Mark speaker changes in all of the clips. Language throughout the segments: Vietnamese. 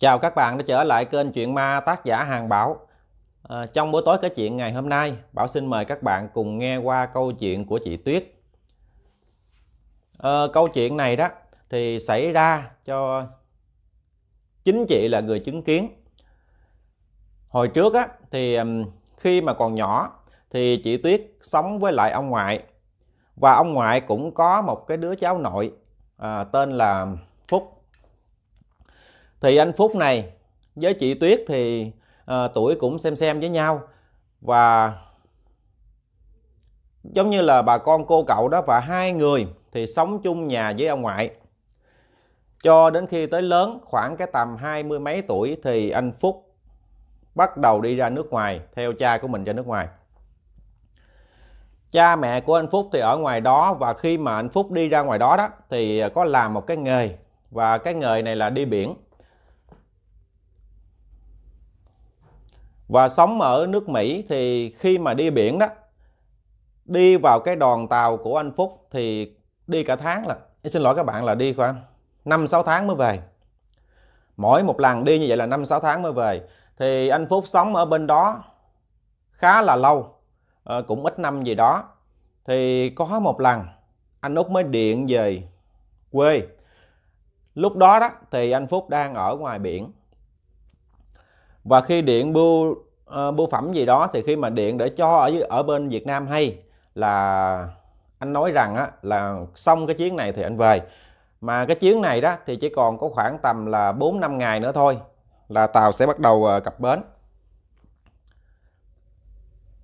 Speaker 1: Chào các bạn đã trở lại kênh Chuyện Ma tác giả Hàng Bảo à, Trong buổi tối kể chuyện ngày hôm nay Bảo xin mời các bạn cùng nghe qua câu chuyện của chị Tuyết à, Câu chuyện này đó thì xảy ra cho chính chị là người chứng kiến Hồi trước á, thì khi mà còn nhỏ thì chị Tuyết sống với lại ông ngoại Và ông ngoại cũng có một cái đứa cháu nội à, tên là thì anh Phúc này với chị Tuyết thì à, tuổi cũng xem xem với nhau và giống như là bà con cô cậu đó và hai người thì sống chung nhà với ông ngoại cho đến khi tới lớn khoảng cái tầm hai mươi mấy tuổi thì anh Phúc bắt đầu đi ra nước ngoài theo cha của mình ra nước ngoài cha mẹ của anh Phúc thì ở ngoài đó và khi mà anh Phúc đi ra ngoài đó đó thì có làm một cái nghề và cái nghề này là đi biển và sống ở nước Mỹ thì khi mà đi biển đó đi vào cái đoàn tàu của anh Phúc thì đi cả tháng là xin lỗi các bạn là đi khoảng 5 6 tháng mới về. Mỗi một lần đi như vậy là 5 6 tháng mới về thì anh Phúc sống ở bên đó khá là lâu ờ, cũng ít năm gì đó thì có một lần anh Út mới điện về quê lúc đó đó thì anh Phúc đang ở ngoài biển và khi điện bưu uh, bưu phẩm gì đó thì khi mà điện để cho ở ở bên Việt Nam hay là anh nói rằng á, là xong cái chuyến này thì anh về mà cái chuyến này đó thì chỉ còn có khoảng tầm là 4 năm ngày nữa thôi là tàu sẽ bắt đầu ờ, cập bến.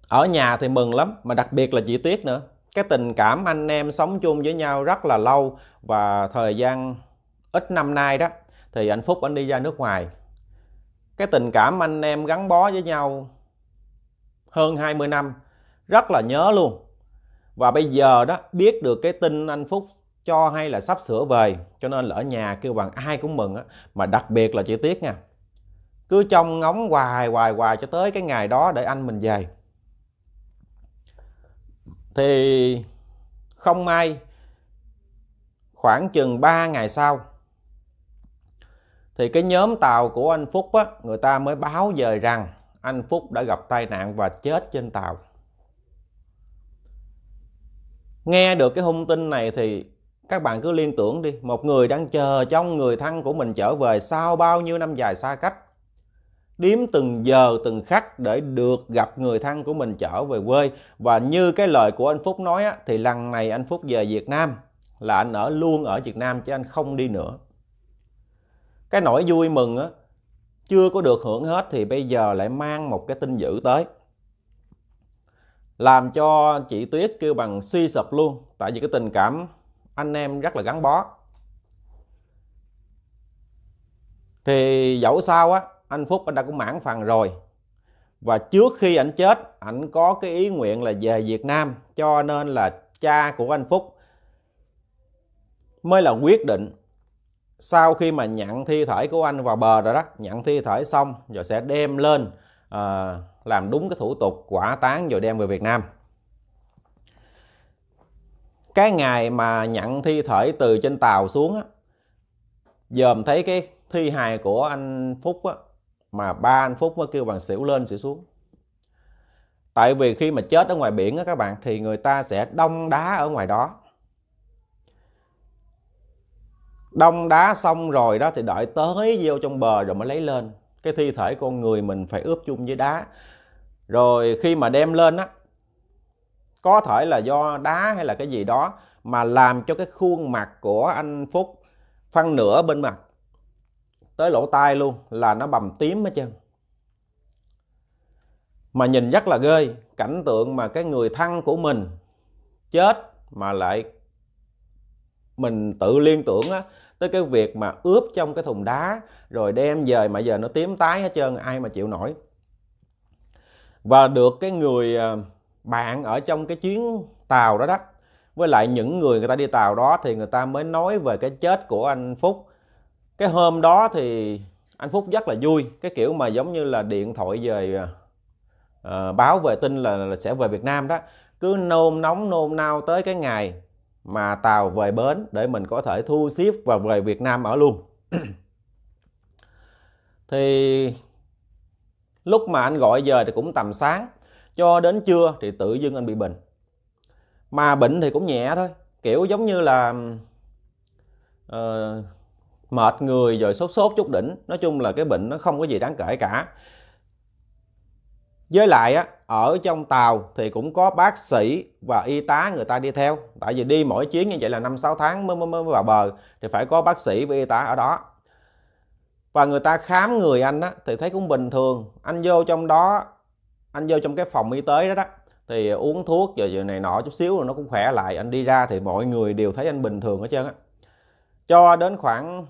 Speaker 1: Ở nhà thì mừng lắm mà đặc biệt là chị Tuyết nữa. Cái tình cảm anh em sống chung với nhau rất là lâu và thời gian ít năm nay đó thì anh Phúc anh đi ra nước ngoài cái tình cảm anh em gắn bó với nhau hơn 20 năm rất là nhớ luôn và bây giờ đó biết được cái tin anh Phúc cho hay là sắp sửa về cho nên là ở nhà kêu bằng ai cũng mừng á mà đặc biệt là chị Tiết nha cứ trông ngóng hoài hoài hoài cho tới cái ngày đó để anh mình về thì không may khoảng chừng 3 ngày sau thì cái nhóm tàu của anh Phúc á, người ta mới báo về rằng anh Phúc đã gặp tai nạn và chết trên tàu. Nghe được cái thông tin này thì các bạn cứ liên tưởng đi, một người đang chờ trong người thân của mình trở về sau bao nhiêu năm dài xa cách. Điếm từng giờ từng khắc để được gặp người thân của mình trở về quê Và như cái lời của anh Phúc nói á, thì lần này anh Phúc về Việt Nam là anh ở luôn ở Việt Nam chứ anh không đi nữa cái nỗi vui mừng á chưa có được hưởng hết thì bây giờ lại mang một cái tin dữ tới làm cho chị Tuyết kêu bằng suy sụp luôn tại vì cái tình cảm anh em rất là gắn bó thì dẫu sao á anh Phúc anh đã cũng mãn phần rồi và trước khi ảnh chết ảnh có cái ý nguyện là về Việt Nam cho nên là cha của anh Phúc mới là quyết định sau khi mà nhận thi thể của anh vào bờ rồi đó nhận thi thể xong rồi sẽ đem lên à, làm đúng cái thủ tục quả tán rồi đem về Việt Nam cái ngày mà nhận thi thể từ trên tàu xuống á dòm thấy cái thi hài của anh Phúc á mà ba anh Phúc mới kêu bằng xỉu lên xỉu xuống tại vì khi mà chết ở ngoài biển á các bạn thì người ta sẽ đông đá ở ngoài đó đông đá xong rồi đó thì đợi tới vô trong bờ rồi mới lấy lên cái thi thể con người mình phải ướp chung với đá rồi khi mà đem lên á có thể là do đá hay là cái gì đó mà làm cho cái khuôn mặt của anh Phúc phân nửa bên mặt tới lỗ tai luôn là nó bầm tím hết trơn mà nhìn rất là ghê cảnh tượng mà cái người thân của mình chết mà lại mình tự liên tưởng á tới cái việc mà ướp trong cái thùng đá rồi đem về mà giờ nó tím tái hết trơn ai mà chịu nổi và được cái người à, bạn ở trong cái chuyến tàu đó đó với lại những người người ta đi tàu đó thì người ta mới nói về cái chết của anh Phúc cái hôm đó thì anh Phúc rất là vui cái kiểu mà giống như là điện thoại về uh, báo về tin là, là sẽ về Việt Nam đó cứ nôn nóng nôn nao tới cái ngày mà tàu về bến để mình có thể thu xếp và về Việt Nam ở luôn thì lúc mà anh gọi giờ thì cũng tầm sáng cho đến trưa thì tự dưng anh bị bệnh mà bệnh thì cũng nhẹ thôi kiểu giống như là uh, mệt người rồi sốt sốt chút đỉnh nói chung là cái bệnh nó không có gì đáng kể cả với lại á, ở trong tàu thì cũng có bác sĩ và y tá người ta đi theo tại vì đi mỗi chuyến như vậy là 5-6 tháng mới, mới, mới vào bờ thì phải có bác sĩ và y tá ở đó và người ta khám người anh á, thì thấy cũng bình thường anh vô trong đó anh vô trong cái phòng y tế đó đó thì uống thuốc giờ giờ này nọ chút xíu rồi nó cũng khỏe lại anh đi ra thì mọi người đều thấy anh bình thường hết trơn á cho đến khoảng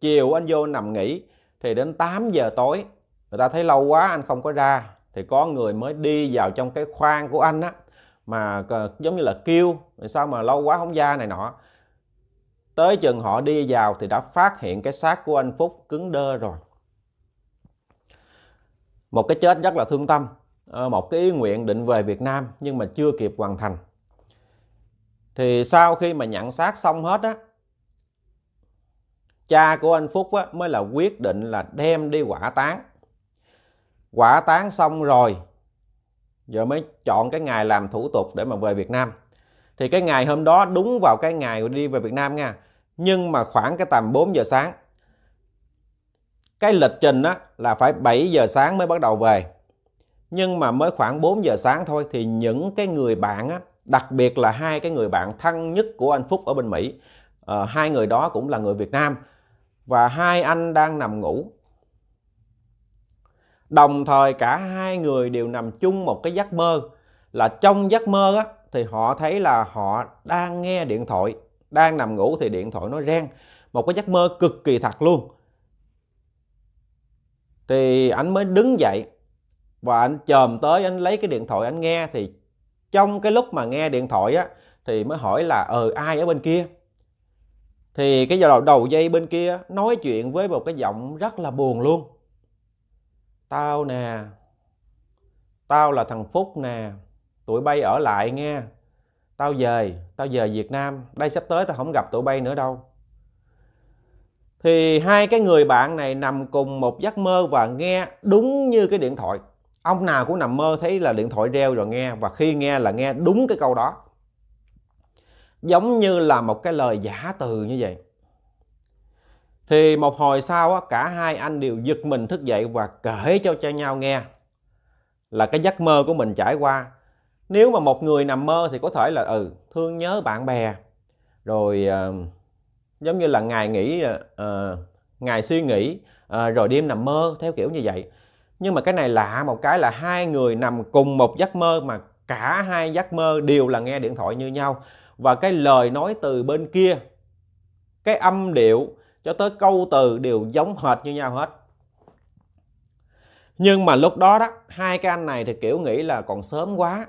Speaker 1: chiều anh vô nằm nghỉ thì đến 8 giờ tối người ta thấy lâu quá anh không có ra thì có người mới đi vào trong cái khoang của anh á mà giống như là kêu sao mà lâu quá không ra này nọ tới chừng họ đi vào thì đã phát hiện cái xác của anh Phúc cứng đơ rồi một cái chết rất là thương tâm ờ, một cái ý nguyện định về Việt Nam nhưng mà chưa kịp hoàn thành thì sau khi mà nhận xác xong hết á cha của anh Phúc á, mới là quyết định là đem đi quả táng quả tán xong rồi giờ mới chọn cái ngày làm thủ tục để mà về Việt Nam thì cái ngày hôm đó đúng vào cái ngày đi về Việt Nam nha nhưng mà khoảng cái tầm 4 giờ sáng cái lịch trình đó là phải 7 giờ sáng mới bắt đầu về nhưng mà mới khoảng 4 giờ sáng thôi thì những cái người bạn á, đặc biệt là hai cái người bạn thân nhất của anh Phúc ở bên Mỹ à, hai người đó cũng là người Việt Nam và hai anh đang nằm ngủ Đồng thời cả hai người đều nằm chung một cái giấc mơ là trong giấc mơ á, thì họ thấy là họ đang nghe điện thoại, đang nằm ngủ thì điện thoại nó reng. Một cái giấc mơ cực kỳ thật luôn. Thì anh mới đứng dậy và anh chồm tới anh lấy cái điện thoại anh nghe thì trong cái lúc mà nghe điện thoại á thì mới hỏi là ờ ừ, ai ở bên kia thì cái đầu đầu dây bên kia nói chuyện với một cái giọng rất là buồn luôn tao nè tao là thằng phúc nè tụi bay ở lại nghe tao về tao về việt nam đây sắp tới tao không gặp tụi bay nữa đâu thì hai cái người bạn này nằm cùng một giấc mơ và nghe đúng như cái điện thoại ông nào cũng nằm mơ thấy là điện thoại reo rồi nghe và khi nghe là nghe đúng cái câu đó giống như là một cái lời giả từ như vậy thì một hồi sau á, cả hai anh đều giật mình thức dậy và kể cho cho nhau nghe là cái giấc mơ của mình trải qua nếu mà một người nằm mơ thì có thể là ừ thương nhớ bạn bè rồi uh, giống như là ngày nghỉ uh, ngày suy nghĩ uh, rồi đêm nằm mơ theo kiểu như vậy nhưng mà cái này lạ một cái là hai người nằm cùng một giấc mơ mà cả hai giấc mơ đều là nghe điện thoại như nhau và cái lời nói từ bên kia cái âm điệu cho tới câu từ đều giống hệt như nhau hết nhưng mà lúc đó đó hai cái anh này thì kiểu nghĩ là còn sớm quá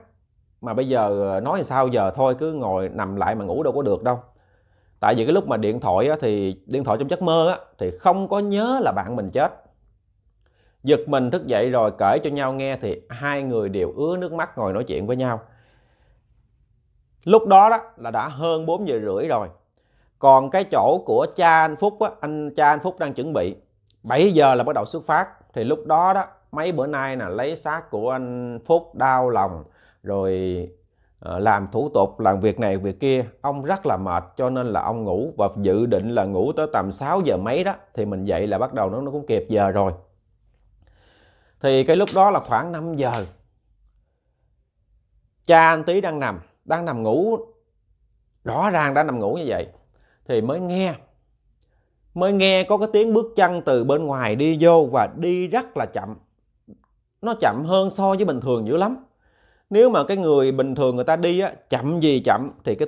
Speaker 1: mà bây giờ ờ, nói sao giờ thôi cứ ngồi nằm lại mà ngủ đâu có được đâu tại vì cái lúc mà điện thoại á, thì điện thoại trong giấc mơ á, thì không có nhớ là bạn mình chết giật mình thức dậy rồi kể cho nhau nghe thì hai người đều ứa nước mắt ngồi nói chuyện với nhau lúc đó đó là đã hơn 4 giờ rưỡi rồi còn cái chỗ của cha anh Phúc á, anh cha anh Phúc đang chuẩn bị 7 giờ là bắt đầu xuất phát thì lúc đó đó mấy bữa nay là lấy xác của anh Phúc đau lòng rồi ờ, làm thủ tục làm việc này việc kia ông rất là mệt cho nên là ông ngủ và dự định là ngủ tới tầm 6 giờ mấy đó thì mình dậy là bắt đầu nó nó cũng kịp giờ rồi thì cái lúc đó là khoảng 5 giờ cha anh Tý đang nằm đang nằm ngủ rõ ràng đã nằm ngủ như vậy thì mới nghe mới nghe có cái tiếng bước chân từ bên ngoài đi vô và đi rất là chậm nó chậm hơn so với bình thường dữ lắm nếu mà cái người bình thường người ta đi á, chậm gì chậm thì cái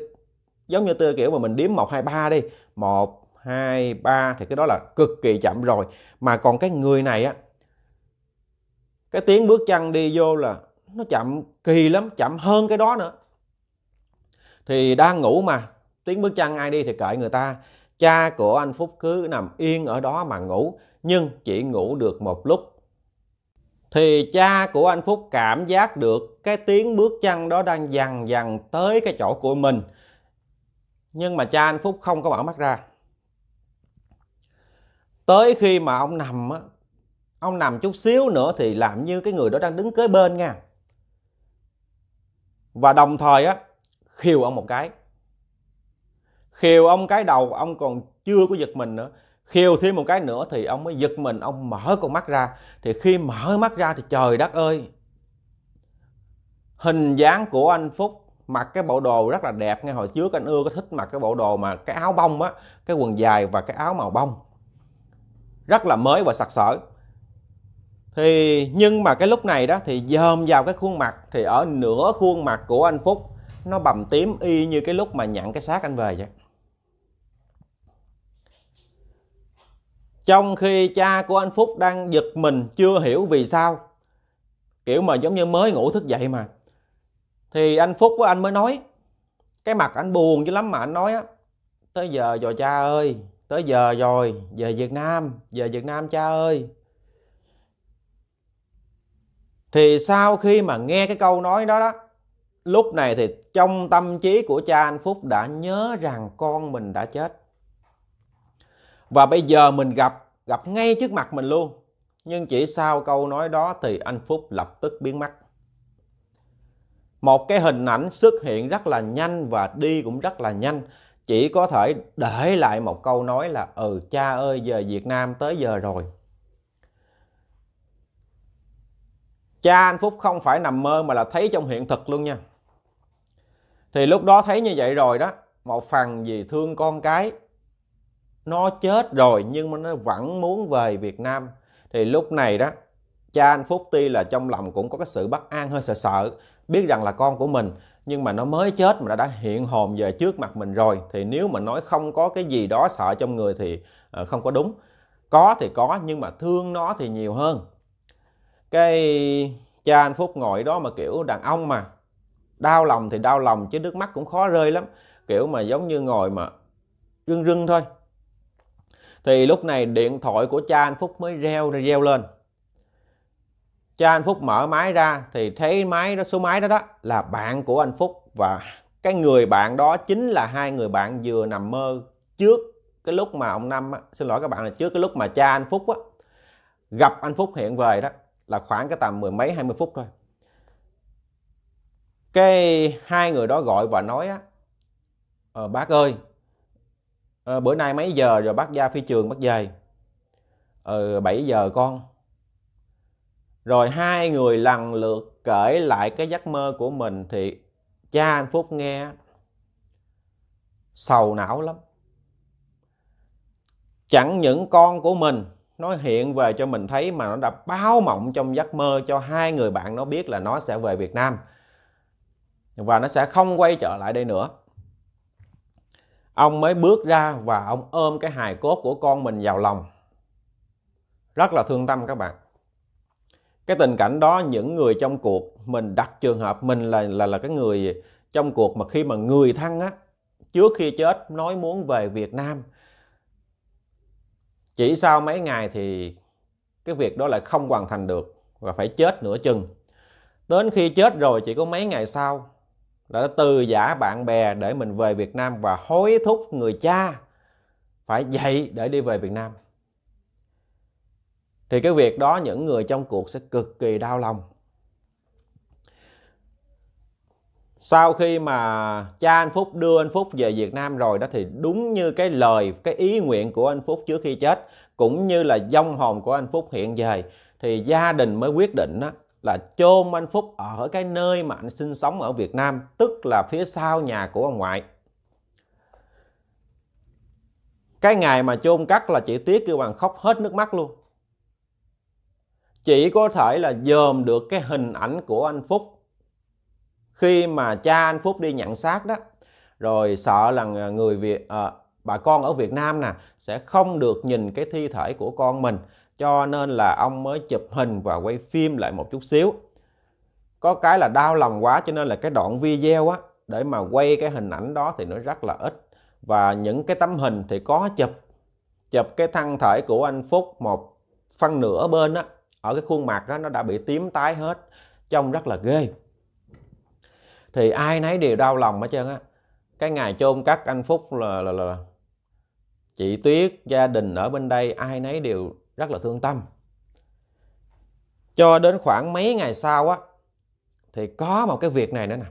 Speaker 1: giống như tôi kiểu mà mình đếm 1, 2, 3 đi 1, 2, 3 thì cái đó là cực kỳ chậm rồi mà còn cái người này á cái tiếng bước chân đi vô là nó chậm kỳ lắm chậm hơn cái đó nữa thì đang ngủ mà tiến bước chân ai đi thì cởi người ta cha của anh phúc cứ nằm yên ở đó mà ngủ nhưng chỉ ngủ được một lúc thì cha của anh phúc cảm giác được cái tiếng bước chân đó đang dần dần tới cái chỗ của mình nhưng mà cha anh phúc không có mở mắt ra tới khi mà ông nằm á ông nằm chút xíu nữa thì làm như cái người đó đang đứng kế bên nha và đồng thời á khiêu ông một cái khiêu ông cái đầu ông còn chưa có giật mình nữa khiêu thêm một cái nữa thì ông mới giật mình ông mở con mắt ra thì khi mở mắt ra thì trời đất ơi hình dáng của anh phúc mặc cái bộ đồ rất là đẹp ngay hồi trước anh ưa có thích mặc cái bộ đồ mà cái áo bông á cái quần dài và cái áo màu bông rất là mới và sặc sỡ thì nhưng mà cái lúc này đó thì dòm vào cái khuôn mặt thì ở nửa khuôn mặt của anh phúc nó bầm tím y như cái lúc mà nhận cái xác anh về vậy trong khi cha của anh Phúc đang giật mình chưa hiểu vì sao kiểu mà giống như mới ngủ thức dậy mà thì anh Phúc với anh mới nói cái mặt anh buồn dữ lắm mà anh nói á tới giờ rồi cha ơi tới giờ rồi về Việt Nam về Việt Nam cha ơi thì sau khi mà nghe cái câu nói đó đó lúc này thì trong tâm trí của cha anh Phúc đã nhớ rằng con mình đã chết và bây giờ mình gặp gặp ngay trước mặt mình luôn nhưng chỉ sau câu nói đó thì anh Phúc lập tức biến mất một cái hình ảnh xuất hiện rất là nhanh và đi cũng rất là nhanh chỉ có thể để lại một câu nói là ừ cha ơi giờ Việt Nam tới giờ rồi cha anh Phúc không phải nằm mơ mà là thấy trong hiện thực luôn nha thì lúc đó thấy như vậy rồi đó một phần vì thương con cái nó chết rồi nhưng mà nó vẫn muốn về Việt Nam thì lúc này đó cha anh Phúc tuy là trong lòng cũng có cái sự bất an hơi sợ sợ biết rằng là con của mình nhưng mà nó mới chết mà đã, hiện hồn về trước mặt mình rồi thì nếu mà nói không có cái gì đó sợ trong người thì ờ, không có đúng có thì có nhưng mà thương nó thì nhiều hơn cái cha anh Phúc ngồi đó mà kiểu đàn ông mà đau lòng thì đau lòng chứ nước mắt cũng khó rơi lắm kiểu mà giống như ngồi mà rưng rưng thôi thì lúc này điện thoại của cha anh Phúc mới reo reo lên cha anh Phúc mở máy ra thì thấy máy đó số máy đó đó là bạn của anh Phúc và cái người bạn đó chính là hai người bạn vừa nằm mơ trước cái lúc mà ông Năm xin lỗi các bạn là trước cái lúc mà cha anh Phúc á, gặp anh Phúc hiện về đó là khoảng cái tầm mười mấy hai mươi phút thôi cái hai người đó gọi và nói á, ờ, bác ơi à, bữa nay mấy giờ rồi bác ra phi trường bác về ừ ờ, 7 giờ con rồi hai người lần lượt kể lại cái giấc mơ của mình thì cha anh Phúc nghe sầu não lắm chẳng những con của mình nó hiện về cho mình thấy mà nó đã báo mộng trong giấc mơ cho hai người bạn nó biết là nó sẽ về Việt Nam và nó sẽ không quay trở lại đây nữa ông mới bước ra và ông ôm cái hài cốt của con mình vào lòng rất là thương tâm các bạn cái tình cảnh đó những người trong cuộc mình đặt trường hợp mình là là là cái người trong cuộc mà khi mà người thân á trước khi chết nói muốn về Việt Nam chỉ sau mấy ngày thì cái việc đó lại không hoàn thành được và phải chết nửa chừng đến khi chết rồi chỉ có mấy ngày sau là nó từ giả bạn bè để mình về Việt Nam và hối thúc người cha phải dậy để đi về Việt Nam thì cái việc đó những người trong cuộc sẽ cực kỳ đau lòng sau khi mà cha anh Phúc đưa anh Phúc về Việt Nam rồi đó thì đúng như cái lời cái ý nguyện của anh Phúc trước khi chết cũng như là dông hồn của anh Phúc hiện về thì gia đình mới quyết định đó, là chôn anh Phúc ở cái nơi mà anh sinh sống ở Việt Nam, tức là phía sau nhà của ông ngoại. Cái ngày mà chôn cắt là chị Tiết kêu bằng khóc hết nước mắt luôn. Chỉ có thể là dòm được cái hình ảnh của anh Phúc khi mà cha anh Phúc đi nhận xác đó. Rồi sợ là người Việt à, bà con ở Việt Nam nè sẽ không được nhìn cái thi thể của con mình cho nên là ông mới chụp hình và quay phim lại một chút xíu có cái là đau lòng quá cho nên là cái đoạn video á để mà quay cái hình ảnh đó thì nó rất là ít và những cái tấm hình thì có chụp chụp cái thân thể của anh Phúc một phân nửa bên á ở cái khuôn mặt đó nó đã bị tím tái hết trông rất là ghê thì ai nấy đều đau lòng hết trơn á cái ngày chôn cắt anh Phúc là, là, là chị Tuyết gia đình ở bên đây ai nấy đều rất là thương tâm cho đến khoảng mấy ngày sau á thì có một cái việc này nữa nè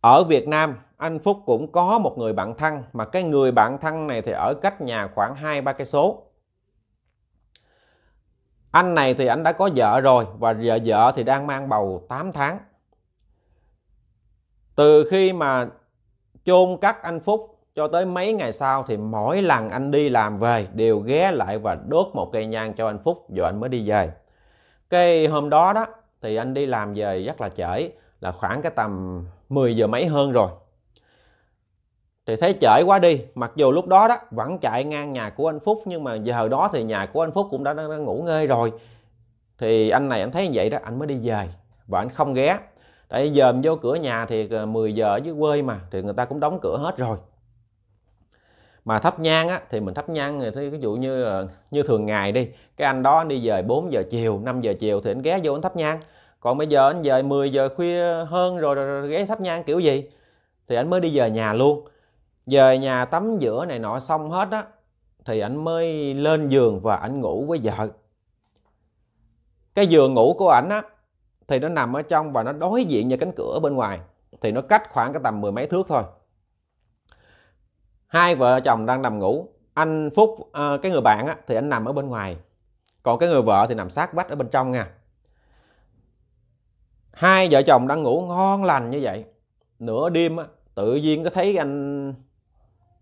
Speaker 1: ở Việt Nam anh Phúc cũng có một người bạn thân mà cái người bạn thân này thì ở cách nhà khoảng hai ba cái số. Anh này thì anh đã có vợ rồi và vợ vợ thì đang mang bầu 8 tháng. Từ khi mà chôn cắt anh Phúc cho tới mấy ngày sau thì mỗi lần anh đi làm về đều ghé lại và đốt một cây nhang cho anh Phúc rồi anh mới đi về cái hôm đó đó thì anh đi làm về rất là trễ là khoảng cái tầm 10 giờ mấy hơn rồi thì thấy trễ quá đi mặc dù lúc đó đó vẫn chạy ngang nhà của anh Phúc nhưng mà giờ đó thì nhà của anh Phúc cũng đã, đã, đã ngủ ngơi rồi thì anh này anh thấy như vậy đó anh mới đi về và anh không ghé tại giờ vô cửa nhà thì 10 ờ, giờ ở dưới quê mà thì người ta cũng đóng cửa hết rồi mà thắp nhang á, thì mình thắp nhang thì ví dụ như ờ, như thường ngày đi cái anh đó anh đi về 4 giờ chiều 5 giờ chiều thì anh ghé vô anh thắp nhang còn bây giờ anh về 10 giờ khuya hơn rồi, rồi, rồi ghé thắp nhang kiểu gì thì anh mới đi về nhà luôn về nhà tắm rửa này nọ xong hết á thì anh mới lên giường và anh ngủ với vợ cái giường ngủ của ảnh á thì nó nằm ở trong và nó đối diện với cánh cửa bên ngoài thì nó cách khoảng cái tầm mười mấy thước thôi hai vợ chồng đang nằm ngủ anh phúc ờ, cái người bạn thì anh nằm ở bên ngoài còn cái người vợ thì nằm sát vách ở bên trong nha hai vợ chồng đang ngủ ngon lành như vậy nửa đêm tự nhiên có thấy anh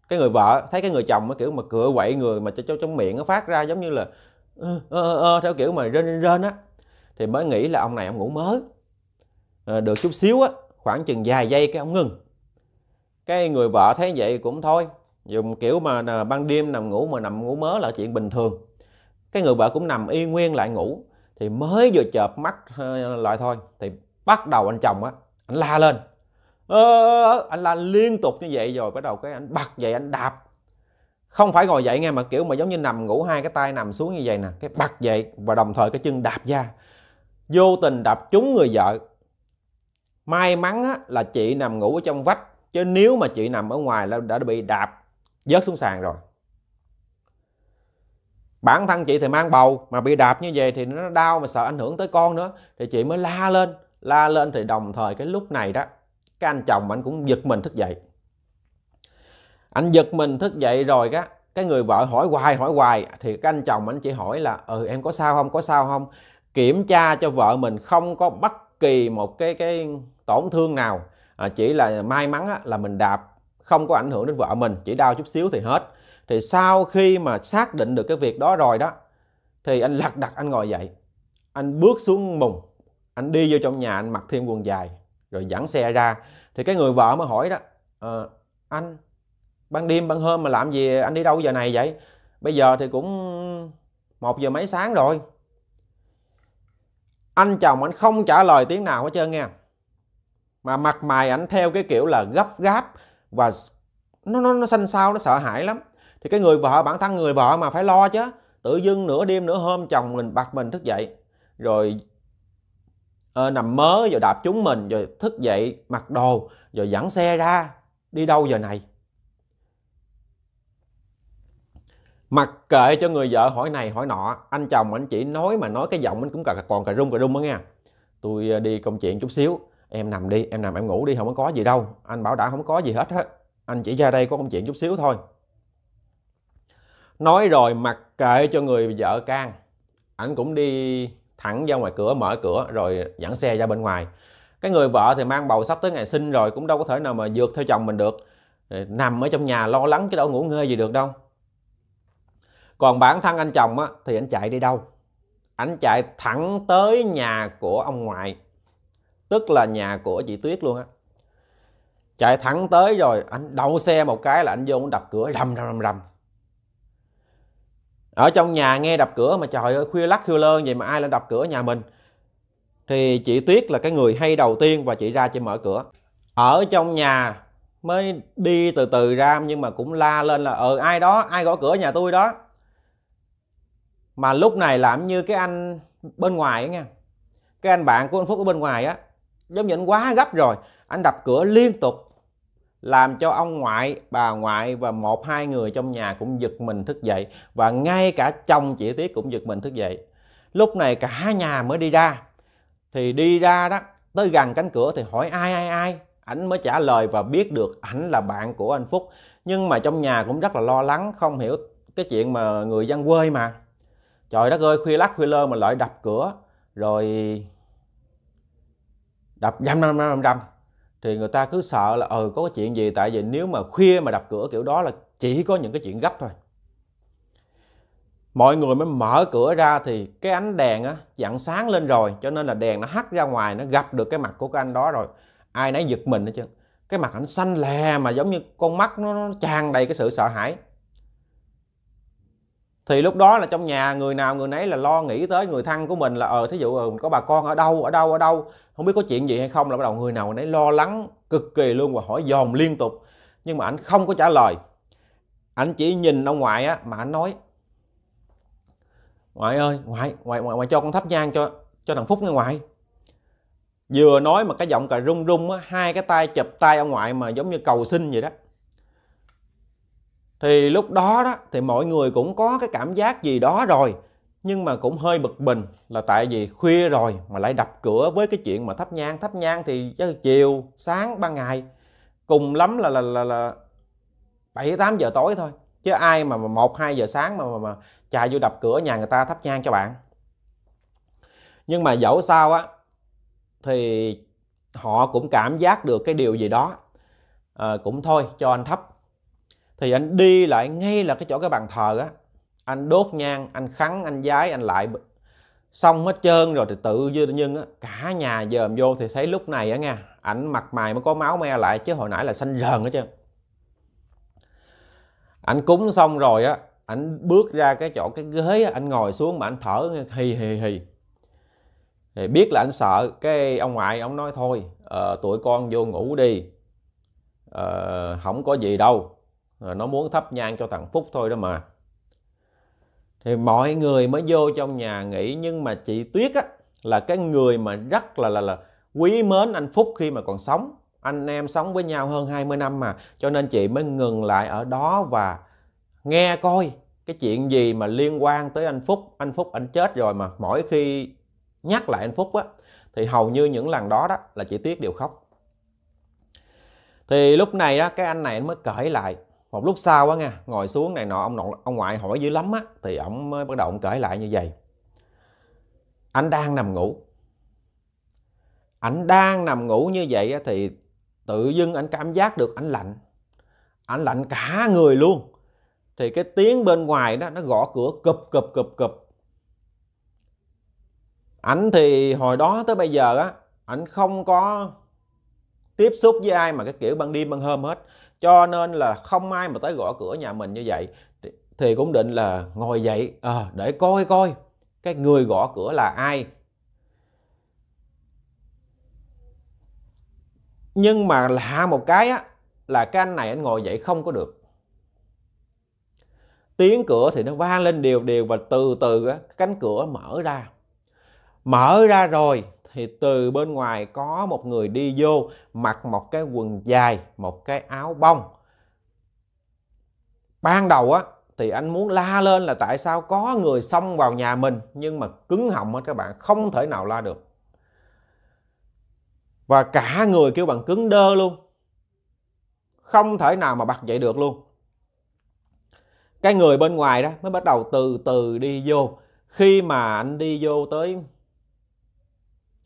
Speaker 1: cái người vợ thấy cái người chồng á, kiểu mà cựa quậy người mà cho trong, trong miệng nó phát ra giống như là ơ ơ ơ theo kiểu mà rên rên rên á thì mới nghĩ là ông này ông ngủ mới ờ, được chút xíu á khoảng chừng vài giây cái ông ngừng cái người vợ thấy vậy cũng thôi dùng kiểu mà ban đêm nằm ngủ mà nằm ngủ mớ là chuyện bình thường cái người vợ cũng nằm y nguyên lại ngủ thì mới vừa chợp mắt ờ, lại thôi thì bắt đầu anh chồng á anh la lên ờ, anh la liên tục như vậy rồi bắt đầu cái anh bật dậy anh đạp không phải ngồi dậy nghe mà kiểu mà giống như nằm ngủ hai cái tay nằm xuống như vậy nè cái bật dậy và đồng thời cái chân đạp ra vô tình đạp trúng người vợ may mắn á, là chị nằm ngủ ở trong vách chứ nếu mà chị nằm ở ngoài là đã bị đạp dớt xuống sàn rồi bản thân chị thì mang bầu mà bị đạp như vậy thì nó đau mà sợ ảnh hưởng tới con nữa thì chị mới la lên la lên thì đồng thời cái lúc này đó cái anh chồng anh cũng giật mình thức dậy anh giật mình thức dậy rồi á cái người vợ hỏi hoài hỏi hoài thì cái anh chồng anh chỉ hỏi là ừ em có sao không có sao không kiểm tra cho vợ mình không có bất kỳ một cái cái tổn thương nào à, chỉ là may mắn á, là mình đạp không có ảnh hưởng đến vợ mình chỉ đau chút xíu thì hết thì sau khi mà xác định được cái việc đó rồi đó thì anh lật đặt anh ngồi dậy anh bước xuống mùng anh đi vô trong nhà anh mặc thêm quần dài rồi dẫn xe ra thì cái người vợ mới hỏi đó à, anh ban đêm ban hôm mà làm gì anh đi đâu giờ này vậy bây giờ thì cũng một giờ mấy sáng rồi anh chồng anh không trả lời tiếng nào hết trơn nghe mà mặt mày ảnh theo cái kiểu là gấp gáp và nó nó, nó xanh xao nó sợ hãi lắm thì cái người vợ bản thân người vợ mà phải lo chứ tự dưng nửa đêm nửa hôm chồng mình bật mình thức dậy rồi uh, nằm mớ rồi đạp chúng mình rồi thức dậy mặc đồ rồi dẫn xe ra đi đâu giờ này mặc kệ cho người vợ hỏi này hỏi nọ anh chồng anh chỉ nói mà nói cái giọng anh cũng còn cà rung cà rung đó nghe tôi ờ, đi công chuyện chút xíu em nằm đi em nằm em ngủ đi không có gì đâu anh bảo đảm không có gì hết á anh chỉ ra đây có công chuyện chút xíu thôi nói rồi mặc kệ cho người vợ can ảnh cũng đi thẳng ra ngoài cửa mở cửa rồi dẫn xe ra bên ngoài cái người vợ thì mang bầu sắp tới ngày sinh rồi cũng đâu có thể nào mà vượt theo chồng mình được nằm ở trong nhà lo lắng chứ đâu ngủ ngơi gì được đâu còn bản thân anh chồng á, thì anh chạy đi đâu anh chạy thẳng tới nhà của ông ngoại tức là nhà của chị Tuyết luôn á chạy thẳng tới rồi anh đậu xe một cái là anh vô đập cửa rầm rầm rầm rầm ở trong nhà nghe đập cửa mà trời ơi khuya lắc khuya lơn vậy mà ai lên đập cửa nhà mình thì chị Tuyết là cái người hay đầu tiên và chị ra chị mở cửa ở trong nhà mới đi từ từ ra nhưng mà cũng la lên là ờ ừ, ai đó ai gõ cửa nhà tôi đó mà lúc này làm như cái anh bên ngoài á nha cái anh bạn của anh Phúc ở bên ngoài á giống như anh quá gấp rồi anh đập cửa liên tục làm cho ông ngoại bà ngoại và một hai người trong nhà cũng giật mình thức dậy và ngay cả chồng chị tiết cũng giật mình thức dậy lúc này cả nhà mới đi ra thì đi ra đó tới gần cánh cửa thì hỏi ai ai ai ảnh mới trả lời và biết được ảnh là bạn của anh phúc nhưng mà trong nhà cũng rất là lo lắng không hiểu cái chuyện mà người dân quê mà trời đất ơi khuya lắc khuya lơ mà lại đập cửa rồi đập dăm năm năm năm thì người ta cứ sợ là ừ có cái chuyện gì tại vì nếu mà khuya mà đập cửa kiểu đó là chỉ có những cái chuyện gấp thôi mọi người mới mở cửa ra thì cái ánh đèn á dặn sáng lên rồi cho nên là đèn nó hắt ra ngoài nó gặp được cái mặt của cái anh đó rồi ai nấy giật mình hết chứ cái mặt anh xanh lè mà giống như con mắt nó, nó tràn đầy cái sự sợ hãi thì lúc đó là trong nhà người nào người nấy là lo nghĩ tới người thân của mình là ờ thí dụ ờ, có bà con ở đâu ở đâu ở đâu không biết có chuyện gì hay không là bắt đầu người nào người nấy lo lắng cực kỳ luôn và hỏi dòm liên tục nhưng mà anh không có trả lời anh chỉ nhìn ông ngoại á mà anh nói ngoại ơi ngoại ngoại ngoại, ngoại cho con thắp nhang cho cho thằng phúc nghe ngoại vừa nói mà cái giọng cà rung rung á hai cái tay chụp tay ông ngoại mà giống như cầu xin vậy đó thì lúc đó đó thì mọi người cũng có cái cảm giác gì đó rồi nhưng mà cũng hơi bực bình là tại vì khuya rồi mà lại đập cửa với cái chuyện mà thắp nhang thắp nhang thì chiều sáng ban ngày cùng lắm là là là, là 7 8 giờ tối thôi chứ ai mà một hai giờ sáng mà mà, mà chạy vô đập cửa nhà người ta thắp nhang cho bạn nhưng mà dẫu sao á thì họ cũng cảm giác được cái điều gì đó à, cũng thôi cho anh thắp thì anh đi lại ngay là cái chỗ cái bàn thờ á anh đốt nhang anh khắn anh giái anh lại xong hết trơn rồi thì tự nhiên á cả nhà dòm vô thì thấy lúc này á nha ảnh mặt mày mới có máu me lại chứ hồi nãy là xanh rờn hết trơn ảnh cúng xong rồi á ảnh bước ra cái chỗ cái ghế anh ngồi xuống mà anh thở hì hì hì thì biết là anh sợ cái ông ngoại ông nói thôi uh, ờ, tuổi con vô ngủ đi uh, ờ, không có gì đâu nó muốn thắp nhang cho thằng Phúc thôi đó mà thì mọi người mới vô trong nhà nghỉ nhưng mà chị Tuyết á là cái người mà rất là là là quý mến anh Phúc khi mà còn sống anh em sống với nhau hơn 20 năm mà cho nên chị mới ngừng lại ở đó và nghe coi cái chuyện gì mà liên quan tới anh Phúc anh Phúc anh chết rồi mà mỗi khi nhắc lại anh Phúc á thì hầu như những lần đó đó là chị Tuyết đều khóc thì lúc này đó cái anh này mới cởi lại một lúc sau quá nha ngồi xuống này nọ ông nội ông ngoại hỏi dữ lắm á thì ông mới bắt đầu ông kể lại như vậy anh đang nằm ngủ anh đang nằm ngủ như vậy thì tự dưng anh cảm giác được anh lạnh anh lạnh cả người luôn thì cái tiếng bên ngoài đó nó gõ cửa cụp cụp cụp cụp anh thì hồi đó tới bây giờ á anh không có tiếp xúc với ai mà cái kiểu ban đêm ban hôm hết cho nên là không ai mà tới gõ cửa nhà mình như vậy thì cũng định là ngồi dậy à, để coi coi cái người gõ cửa là ai nhưng mà lạ một cái á là cái anh này anh ngồi dậy không có được tiếng cửa thì nó vang lên đều đều và từ từ á, cánh cửa mở ra mở ra rồi thì từ bên ngoài có một người đi vô mặc một cái quần dài một cái áo bông ban đầu á thì anh muốn la lên là tại sao có người xông vào nhà mình nhưng mà cứng họng á các bạn không thể nào la được và cả người kêu bằng cứng đơ luôn không thể nào mà bật dậy được luôn cái người bên ngoài đó mới bắt đầu từ từ đi vô khi mà anh đi vô tới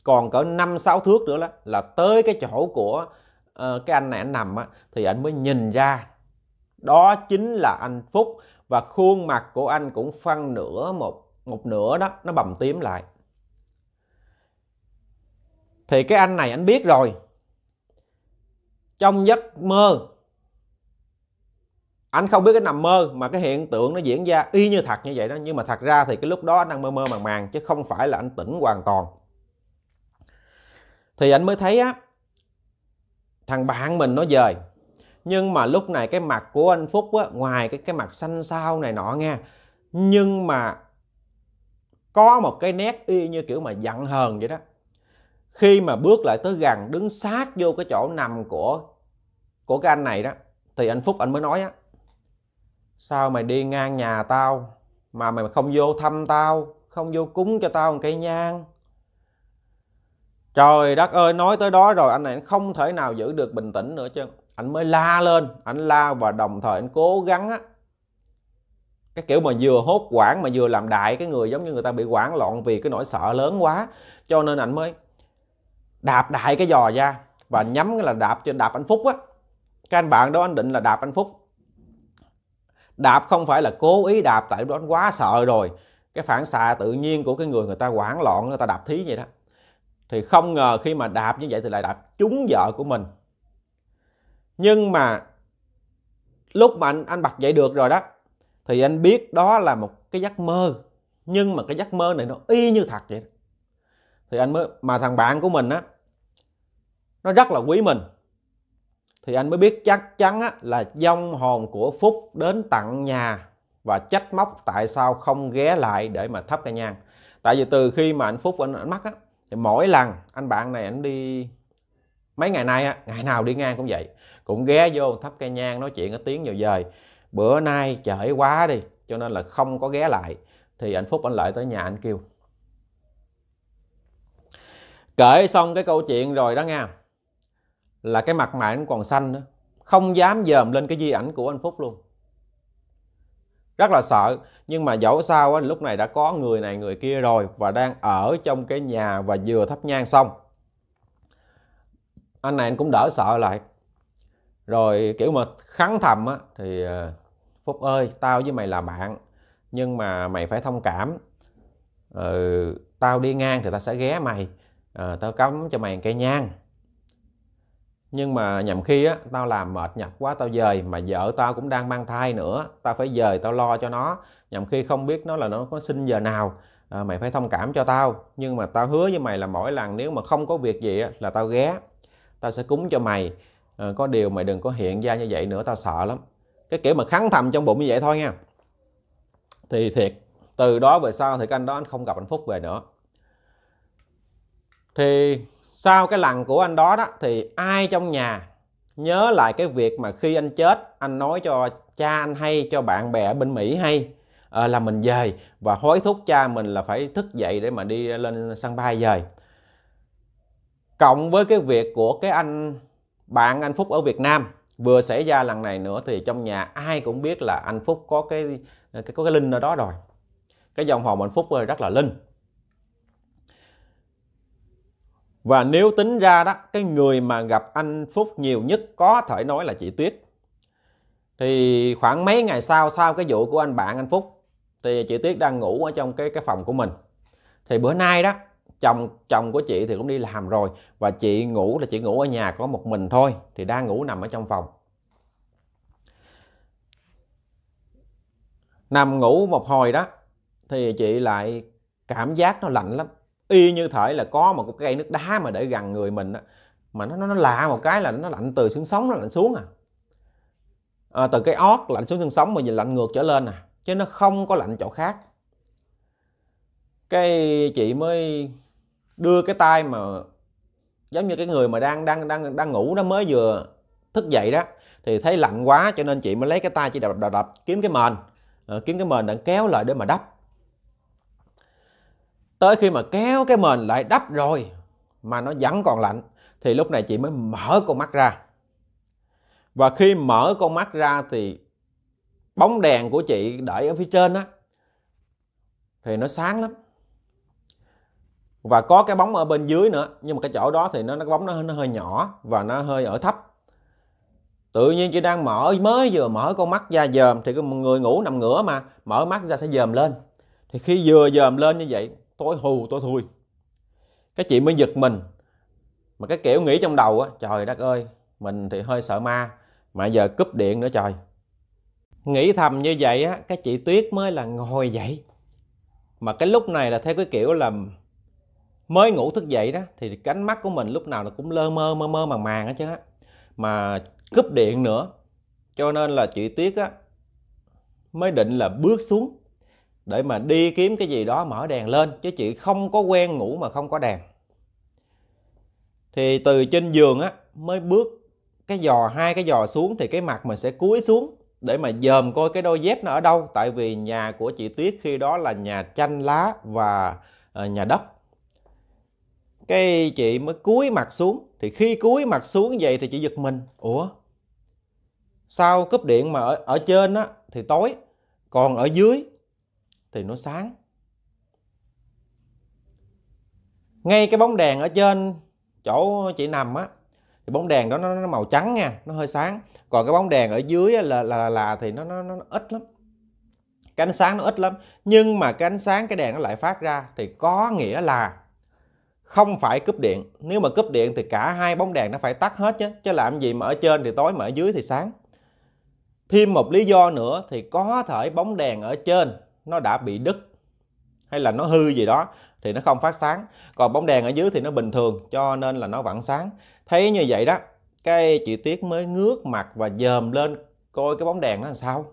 Speaker 1: còn cỡ 5 6 thước nữa đó, là tới cái chỗ của uh, cái anh này anh nằm á thì anh mới nhìn ra đó chính là anh Phúc và khuôn mặt của anh cũng phân nửa một một nửa đó nó bầm tím lại thì cái anh này anh biết rồi trong giấc mơ anh không biết cái nằm mơ mà cái hiện tượng nó diễn ra y như thật như vậy đó nhưng mà thật ra thì cái lúc đó anh đang mơ mơ màng màng chứ không phải là anh tỉnh hoàn toàn thì anh mới thấy á thằng bạn mình nó dời nhưng mà lúc này cái mặt của anh Phúc á, ngoài cái cái mặt xanh xao này nọ nghe nhưng mà có một cái nét y như kiểu mà giận hờn vậy đó khi mà bước lại tới gần đứng sát vô cái chỗ nằm của của cái anh này đó thì anh Phúc anh mới nói á sao mày đi ngang nhà tao mà mày không vô thăm tao không vô cúng cho tao một cây nhang trời đất ơi nói tới đó rồi anh này không thể nào giữ được bình tĩnh nữa chứ anh mới la lên anh la và đồng thời anh cố gắng á cái kiểu mà vừa hốt quản mà vừa làm đại cái người giống như người ta bị quản loạn vì cái nỗi sợ lớn quá cho nên anh mới đạp đại cái giò ra và nhắm là đạp cho đạp anh phúc á cái anh bạn đó anh định là đạp anh phúc đạp không phải là cố ý đạp tại đó anh quá sợ rồi cái phản xạ tự nhiên của cái người người ta quản loạn người ta đạp thí vậy đó thì không ngờ khi mà đạp như vậy thì lại đạp trúng vợ của mình nhưng mà lúc mà anh anh bật dậy được rồi đó thì anh biết đó là một cái giấc mơ nhưng mà cái giấc mơ này nó y như thật vậy thì anh mới mà thằng bạn của mình á nó rất là quý mình thì anh mới biết chắc chắn á, là dông hồn của phúc đến tặng nhà và trách móc tại sao không ghé lại để mà thắp cây nhang tại vì từ khi mà anh phúc anh, anh mắc á thì mỗi lần anh bạn này anh đi mấy ngày nay ngày nào đi ngang cũng vậy cũng ghé vô thắp cây nhang nói chuyện ở tiếng nhiều dời bữa nay chởi quá đi cho nên là không có ghé lại thì anh phúc anh lại tới nhà anh kêu kể xong cái câu chuyện rồi đó nha là cái mặt mày nó còn xanh nữa không dám dòm lên cái di ảnh của anh phúc luôn rất là sợ nhưng mà dẫu sao á, lúc này đã có người này người kia rồi và đang ở trong cái nhà và vừa thắp nhang xong anh này anh cũng đỡ sợ lại rồi kiểu mà khắn thầm á thì ờ, phúc ơi tao với mày là bạn nhưng mà mày phải thông cảm ừ, tao đi ngang thì tao sẽ ghé mày à, tao cắm cho mày cây nhang nhưng mà nhầm khi á tao làm mệt nhọc quá tao dời mà vợ tao cũng đang mang thai nữa tao phải dời tao lo cho nó nhầm khi không biết nó là nó có sinh giờ nào à, mày phải thông cảm cho tao nhưng mà tao hứa với mày là mỗi lần nếu mà không có việc gì á, là tao ghé tao sẽ cúng cho mày à, có điều mày đừng có hiện ra như vậy nữa tao sợ lắm cái kiểu mà khắn thầm trong bụng như vậy thôi nha thì thiệt từ đó về sau thì cái anh đó anh không gặp hạnh phúc về nữa thì sau cái lần của anh đó đó thì ai trong nhà nhớ lại cái việc mà khi anh chết anh nói cho cha anh hay cho bạn bè bên Mỹ hay ờ, là mình về và hối thúc cha mình là phải thức dậy để mà đi lên sân bay về cộng với cái việc của cái anh bạn anh Phúc ở Việt Nam vừa xảy ra lần này nữa thì trong nhà ai cũng biết là anh Phúc có cái, cái có cái linh ở đó rồi cái dòng hồn anh Phúc rất là linh Và nếu tính ra đó, cái người mà gặp anh Phúc nhiều nhất có thể nói là chị Tuyết. Thì khoảng mấy ngày sau, sau cái vụ của anh bạn anh Phúc, thì chị Tuyết đang ngủ ở trong cái cái phòng của mình. Thì bữa nay đó, chồng chồng của chị thì cũng đi làm rồi và chị ngủ là chị ngủ ở nhà có một mình thôi thì đang ngủ nằm ở trong phòng nằm ngủ một hồi đó thì chị lại cảm giác nó lạnh lắm y như thể là có một cái cây nước đá mà để gần người mình á mà nó, nó nó lạ một cái là nó lạnh từ xương sống nó lạnh xuống à, à từ cái ót lạnh xuống xương sống mà nhìn lạnh ngược trở lên à chứ nó không có lạnh chỗ khác cái chị mới đưa cái tay mà giống như cái người mà đang đang đang đang ngủ nó mới vừa thức dậy đó thì thấy lạnh quá cho nên chị mới lấy cái tay chị đập đập đập kiếm cái mền à, kiếm cái mền đặng kéo lại để mà đắp Tới khi mà kéo cái mền lại đắp rồi mà nó vẫn còn lạnh thì lúc này chị mới mở con mắt ra. Và khi mở con mắt ra thì bóng đèn của chị đợi ở phía trên á thì nó sáng lắm. Và có cái bóng ở bên dưới nữa, nhưng mà cái chỗ đó thì nó nó bóng nó nó hơi nhỏ và nó hơi ở thấp. Tự nhiên chị đang mở mới vừa mở con mắt ra dòm thì người ngủ nằm ngửa mà mở mắt ra sẽ dòm lên. Thì khi vừa dòm lên như vậy tối hù tối thui cái chị mới giật mình mà cái kiểu nghĩ trong đầu á trời đất ơi mình thì hơi sợ ma mà giờ cúp điện nữa trời nghĩ thầm như vậy á cái chị tuyết mới là ngồi dậy mà cái lúc này là theo cái kiểu là mới ngủ thức dậy đó thì cánh mắt của mình lúc nào nó cũng lơ mơ mơ mơ màng màng hết chứ á mà cúp điện nữa cho nên là chị tuyết á mới định là bước xuống để mà đi kiếm cái gì đó mở đèn lên chứ chị không có quen ngủ mà không có đèn thì từ trên giường á mới bước cái giò hai cái giò xuống thì cái mặt mình sẽ cúi xuống để mà dòm coi cái đôi dép nó ở đâu tại vì nhà của chị Tuyết khi đó là nhà chanh lá và ờ, nhà đất cái chị mới cúi mặt xuống thì khi cúi mặt xuống vậy thì chị giật mình ủa sao cúp điện mà ở ở trên á thì tối còn ở dưới thì nó sáng. Ngay cái bóng đèn ở trên chỗ chị nằm á thì bóng đèn đó nó, nó màu trắng nha, nó hơi sáng. Còn cái bóng đèn ở dưới là, là là là thì nó nó nó ít lắm. Cái ánh sáng nó ít lắm, nhưng mà cái ánh sáng cái đèn nó lại phát ra thì có nghĩa là không phải cúp điện. Nếu mà cúp điện thì cả hai bóng đèn nó phải tắt hết chứ, chứ làm gì mà ở trên thì tối mà ở dưới thì sáng. Thêm một lý do nữa thì có thể bóng đèn ở trên nó đã bị đứt hay là nó hư gì đó thì nó không phát sáng còn bóng đèn ở dưới thì nó bình thường cho nên là nó vẫn sáng thấy như vậy đó cái chị tiết mới ngước mặt và dòm lên coi cái bóng đèn nó làm sao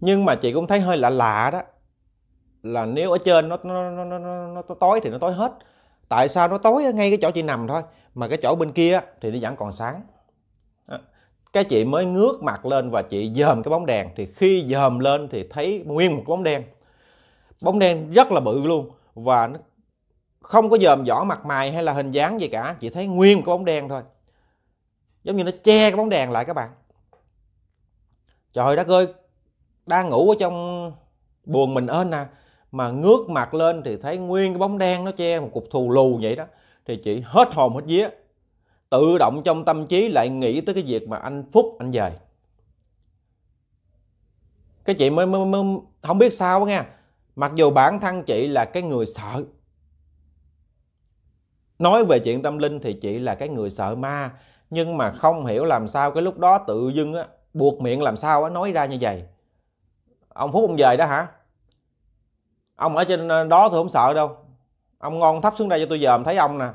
Speaker 1: nhưng mà chị cũng thấy hơi lạ lạ đó là nếu ở trên nó nó, nó, nó, nó, nó tối thì nó tối hết tại sao nó tối ngay cái chỗ chị nằm thôi mà cái chỗ bên kia thì nó vẫn còn sáng cái chị mới ngước mặt lên và chị dòm cái bóng đèn thì khi dòm lên thì thấy nguyên một bóng đen bóng đen rất là bự luôn và nó không có dòm vỏ mặt mày hay là hình dáng gì cả chị thấy nguyên một cái bóng đen thôi giống như nó che cái bóng đèn lại các bạn trời đất ơi đang ngủ ở trong buồn mình ơn nè à, mà ngước mặt lên thì thấy nguyên cái bóng đen nó che một cục thù lù vậy đó thì chị hết hồn hết vía tự động trong tâm trí lại nghĩ tới cái việc mà anh Phúc anh về cái chị mới, mới, mới không biết sao nghe mặc dù bản thân chị là cái người sợ nói về chuyện tâm linh thì chị là cái người sợ ma nhưng mà không hiểu làm sao cái lúc đó tự dưng á buộc miệng làm sao á nói ra như vậy ông phúc ông về đó hả ông ở trên đó thì không sợ đâu ông ngon thấp xuống đây cho tôi giờ thấy ông nè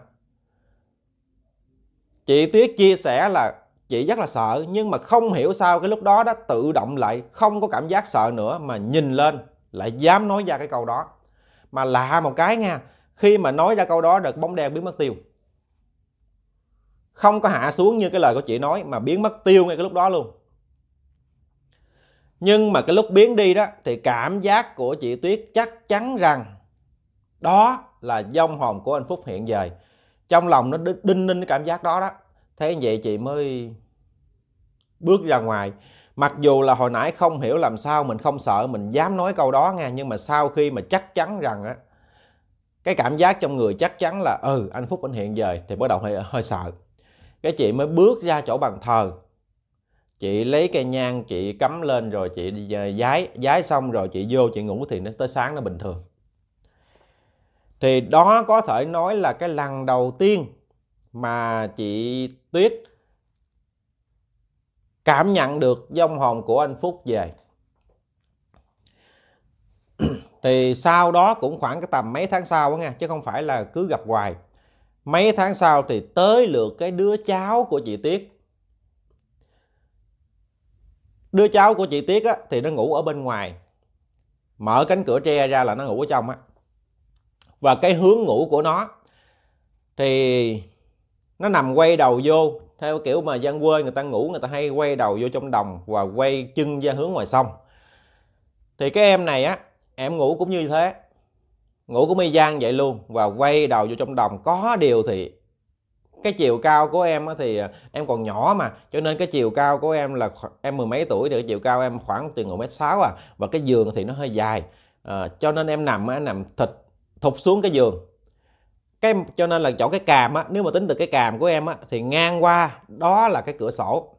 Speaker 1: chị Tuyết chia sẻ là chị rất là sợ nhưng mà không hiểu sao cái lúc đó đó tự động lại không có cảm giác sợ nữa mà nhìn lên lại dám nói ra cái câu đó mà lạ một cái nha khi mà nói ra câu đó đợt bóng đen biến mất tiêu không có hạ xuống như cái lời của chị nói mà biến mất tiêu ngay cái lúc đó luôn nhưng mà cái lúc biến đi đó thì cảm giác của chị Tuyết chắc chắn rằng đó là dông hồn của anh Phúc hiện về trong lòng nó đinh ninh cái cảm giác đó đó thế vậy chị mới bước ra ngoài mặc dù là hồi nãy không hiểu làm sao mình không sợ mình dám nói câu đó nghe nhưng mà sau khi mà chắc chắn rằng á cái cảm giác trong người chắc chắn là ừ anh phúc anh hiện về thì bắt đầu hơi, hơi sợ cái chị mới bước ra chỗ bàn thờ chị lấy cây nhang chị cắm lên rồi chị đi ờ, giái giái xong rồi chị vô chị ngủ thì nó tới sáng nó bình thường thì đó có thể nói là cái lần đầu tiên mà chị Tuyết cảm nhận được dông hồn của anh Phúc về thì sau đó cũng khoảng cái tầm mấy tháng sau đó nha chứ không phải là cứ gặp hoài mấy tháng sau thì tới lượt cái đứa cháu của chị Tuyết đứa cháu của chị Tuyết á, thì nó ngủ ở bên ngoài mở cánh cửa tre ra là nó ngủ ở trong á và cái hướng ngủ của nó thì nó nằm quay đầu vô theo kiểu mà dân quê người ta ngủ người ta hay quay đầu vô trong đồng và quay chân ra hướng ngoài sông thì cái em này á em ngủ cũng như thế ngủ cũng y gian vậy luôn và quay đầu vô trong đồng có điều thì cái chiều cao của em thì em còn nhỏ mà cho nên cái chiều cao của em là em mười mấy tuổi thì chiều cao em khoảng từ một mét sáu à và cái giường thì nó hơi dài à, cho nên em nằm á nằm thịt thụt xuống cái giường cái cho nên là chỗ cái càm á nếu mà tính từ cái càm của em á thì ngang qua đó là cái cửa sổ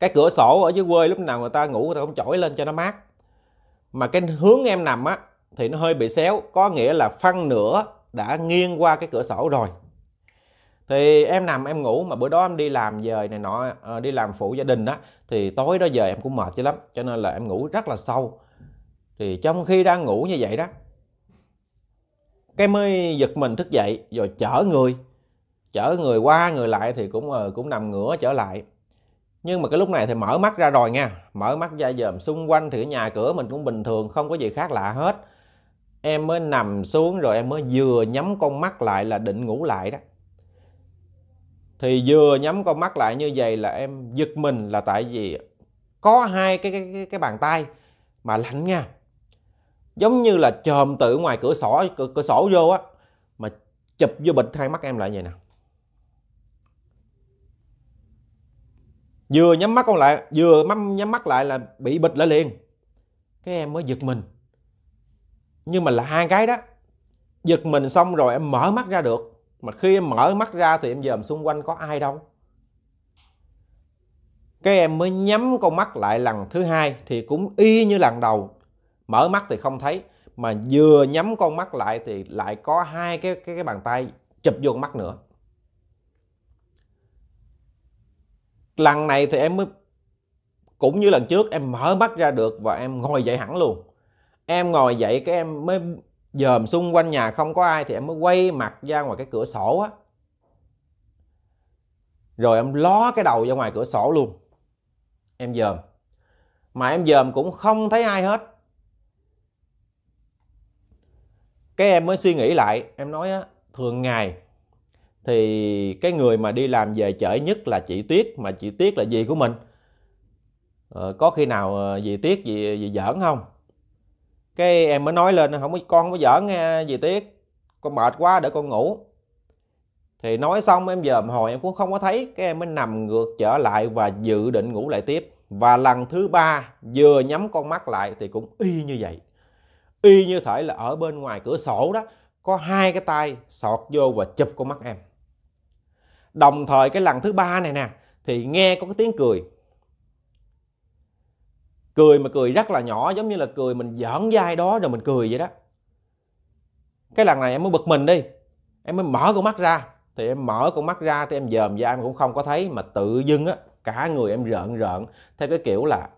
Speaker 1: cái cửa sổ ở dưới quê lúc nào người ta ngủ người ta cũng chổi lên cho nó mát mà cái hướng em nằm á thì nó hơi bị xéo có nghĩa là phân nửa đã nghiêng qua cái cửa sổ rồi thì em nằm em ngủ mà bữa đó em đi làm về này nọ ờ, đi làm phụ gia đình đó thì tối đó về em cũng mệt chứ lắm cho nên là em ngủ rất là sâu thì trong khi đang ngủ như vậy đó cái mới giật mình thức dậy rồi chở người chở người qua người lại thì cũng ờ, cũng nằm ngửa trở lại nhưng mà cái lúc này thì mở mắt ra rồi nha mở mắt ra dòm xung quanh thì cái nhà cửa mình cũng bình thường không có gì khác lạ hết em mới nằm xuống rồi em mới vừa nhắm con mắt lại là định ngủ lại đó thì vừa nhắm con mắt lại như vậy là em giật mình là tại vì có hai cái cái cái, cái bàn tay mà lạnh nha giống như là chồm từ ngoài cửa sổ cửa, cửa sổ vô á mà chụp vô bịch hai mắt em lại vậy nè vừa nhắm mắt con lại vừa mắm nhắm mắt lại là bị bịch lại liền cái em mới giật mình nhưng mà là hai cái đó giật mình xong rồi em mở mắt ra được mà khi em mở mắt ra thì em dòm xung quanh có ai đâu cái em mới nhắm con mắt lại lần thứ hai thì cũng y như lần đầu mở mắt thì không thấy mà vừa nhắm con mắt lại thì lại có hai cái cái, cái bàn tay chụp vô con mắt nữa lần này thì em mới cũng như lần trước em mở mắt ra được và em ngồi dậy hẳn luôn em ngồi dậy cái em mới dòm xung quanh nhà không có ai thì em mới quay mặt ra ngoài cái cửa sổ á rồi em ló cái đầu ra ngoài cửa sổ luôn em dòm mà em dòm cũng không thấy ai hết cái em mới suy nghĩ lại em nói á, thường ngày thì cái người mà đi làm về chở nhất là chị Tuyết mà chị Tuyết là gì của mình ờ, có khi nào gì ờ, Tuyết gì, gì giỡn không cái em mới nói lên không có con không có giỡn nghe gì Tuyết con mệt quá để con ngủ thì nói xong em giờ hồi em cũng không có thấy cái em mới nằm ngược trở lại và dự định ngủ lại tiếp và lần thứ ba vừa nhắm con mắt lại thì cũng y như vậy y như thể là ở bên ngoài cửa sổ đó có hai cái tay sọt vô và chụp con mắt em đồng thời cái lần thứ ba này nè thì nghe có cái tiếng cười cười mà cười rất là nhỏ giống như là cười mình giỡn dai đó rồi mình cười vậy đó cái lần này em mới bực mình đi em mới mở con mắt ra thì em mở con mắt ra thì em dòm ra em cũng không có thấy mà tự dưng á cả người em rợn rợn theo cái kiểu là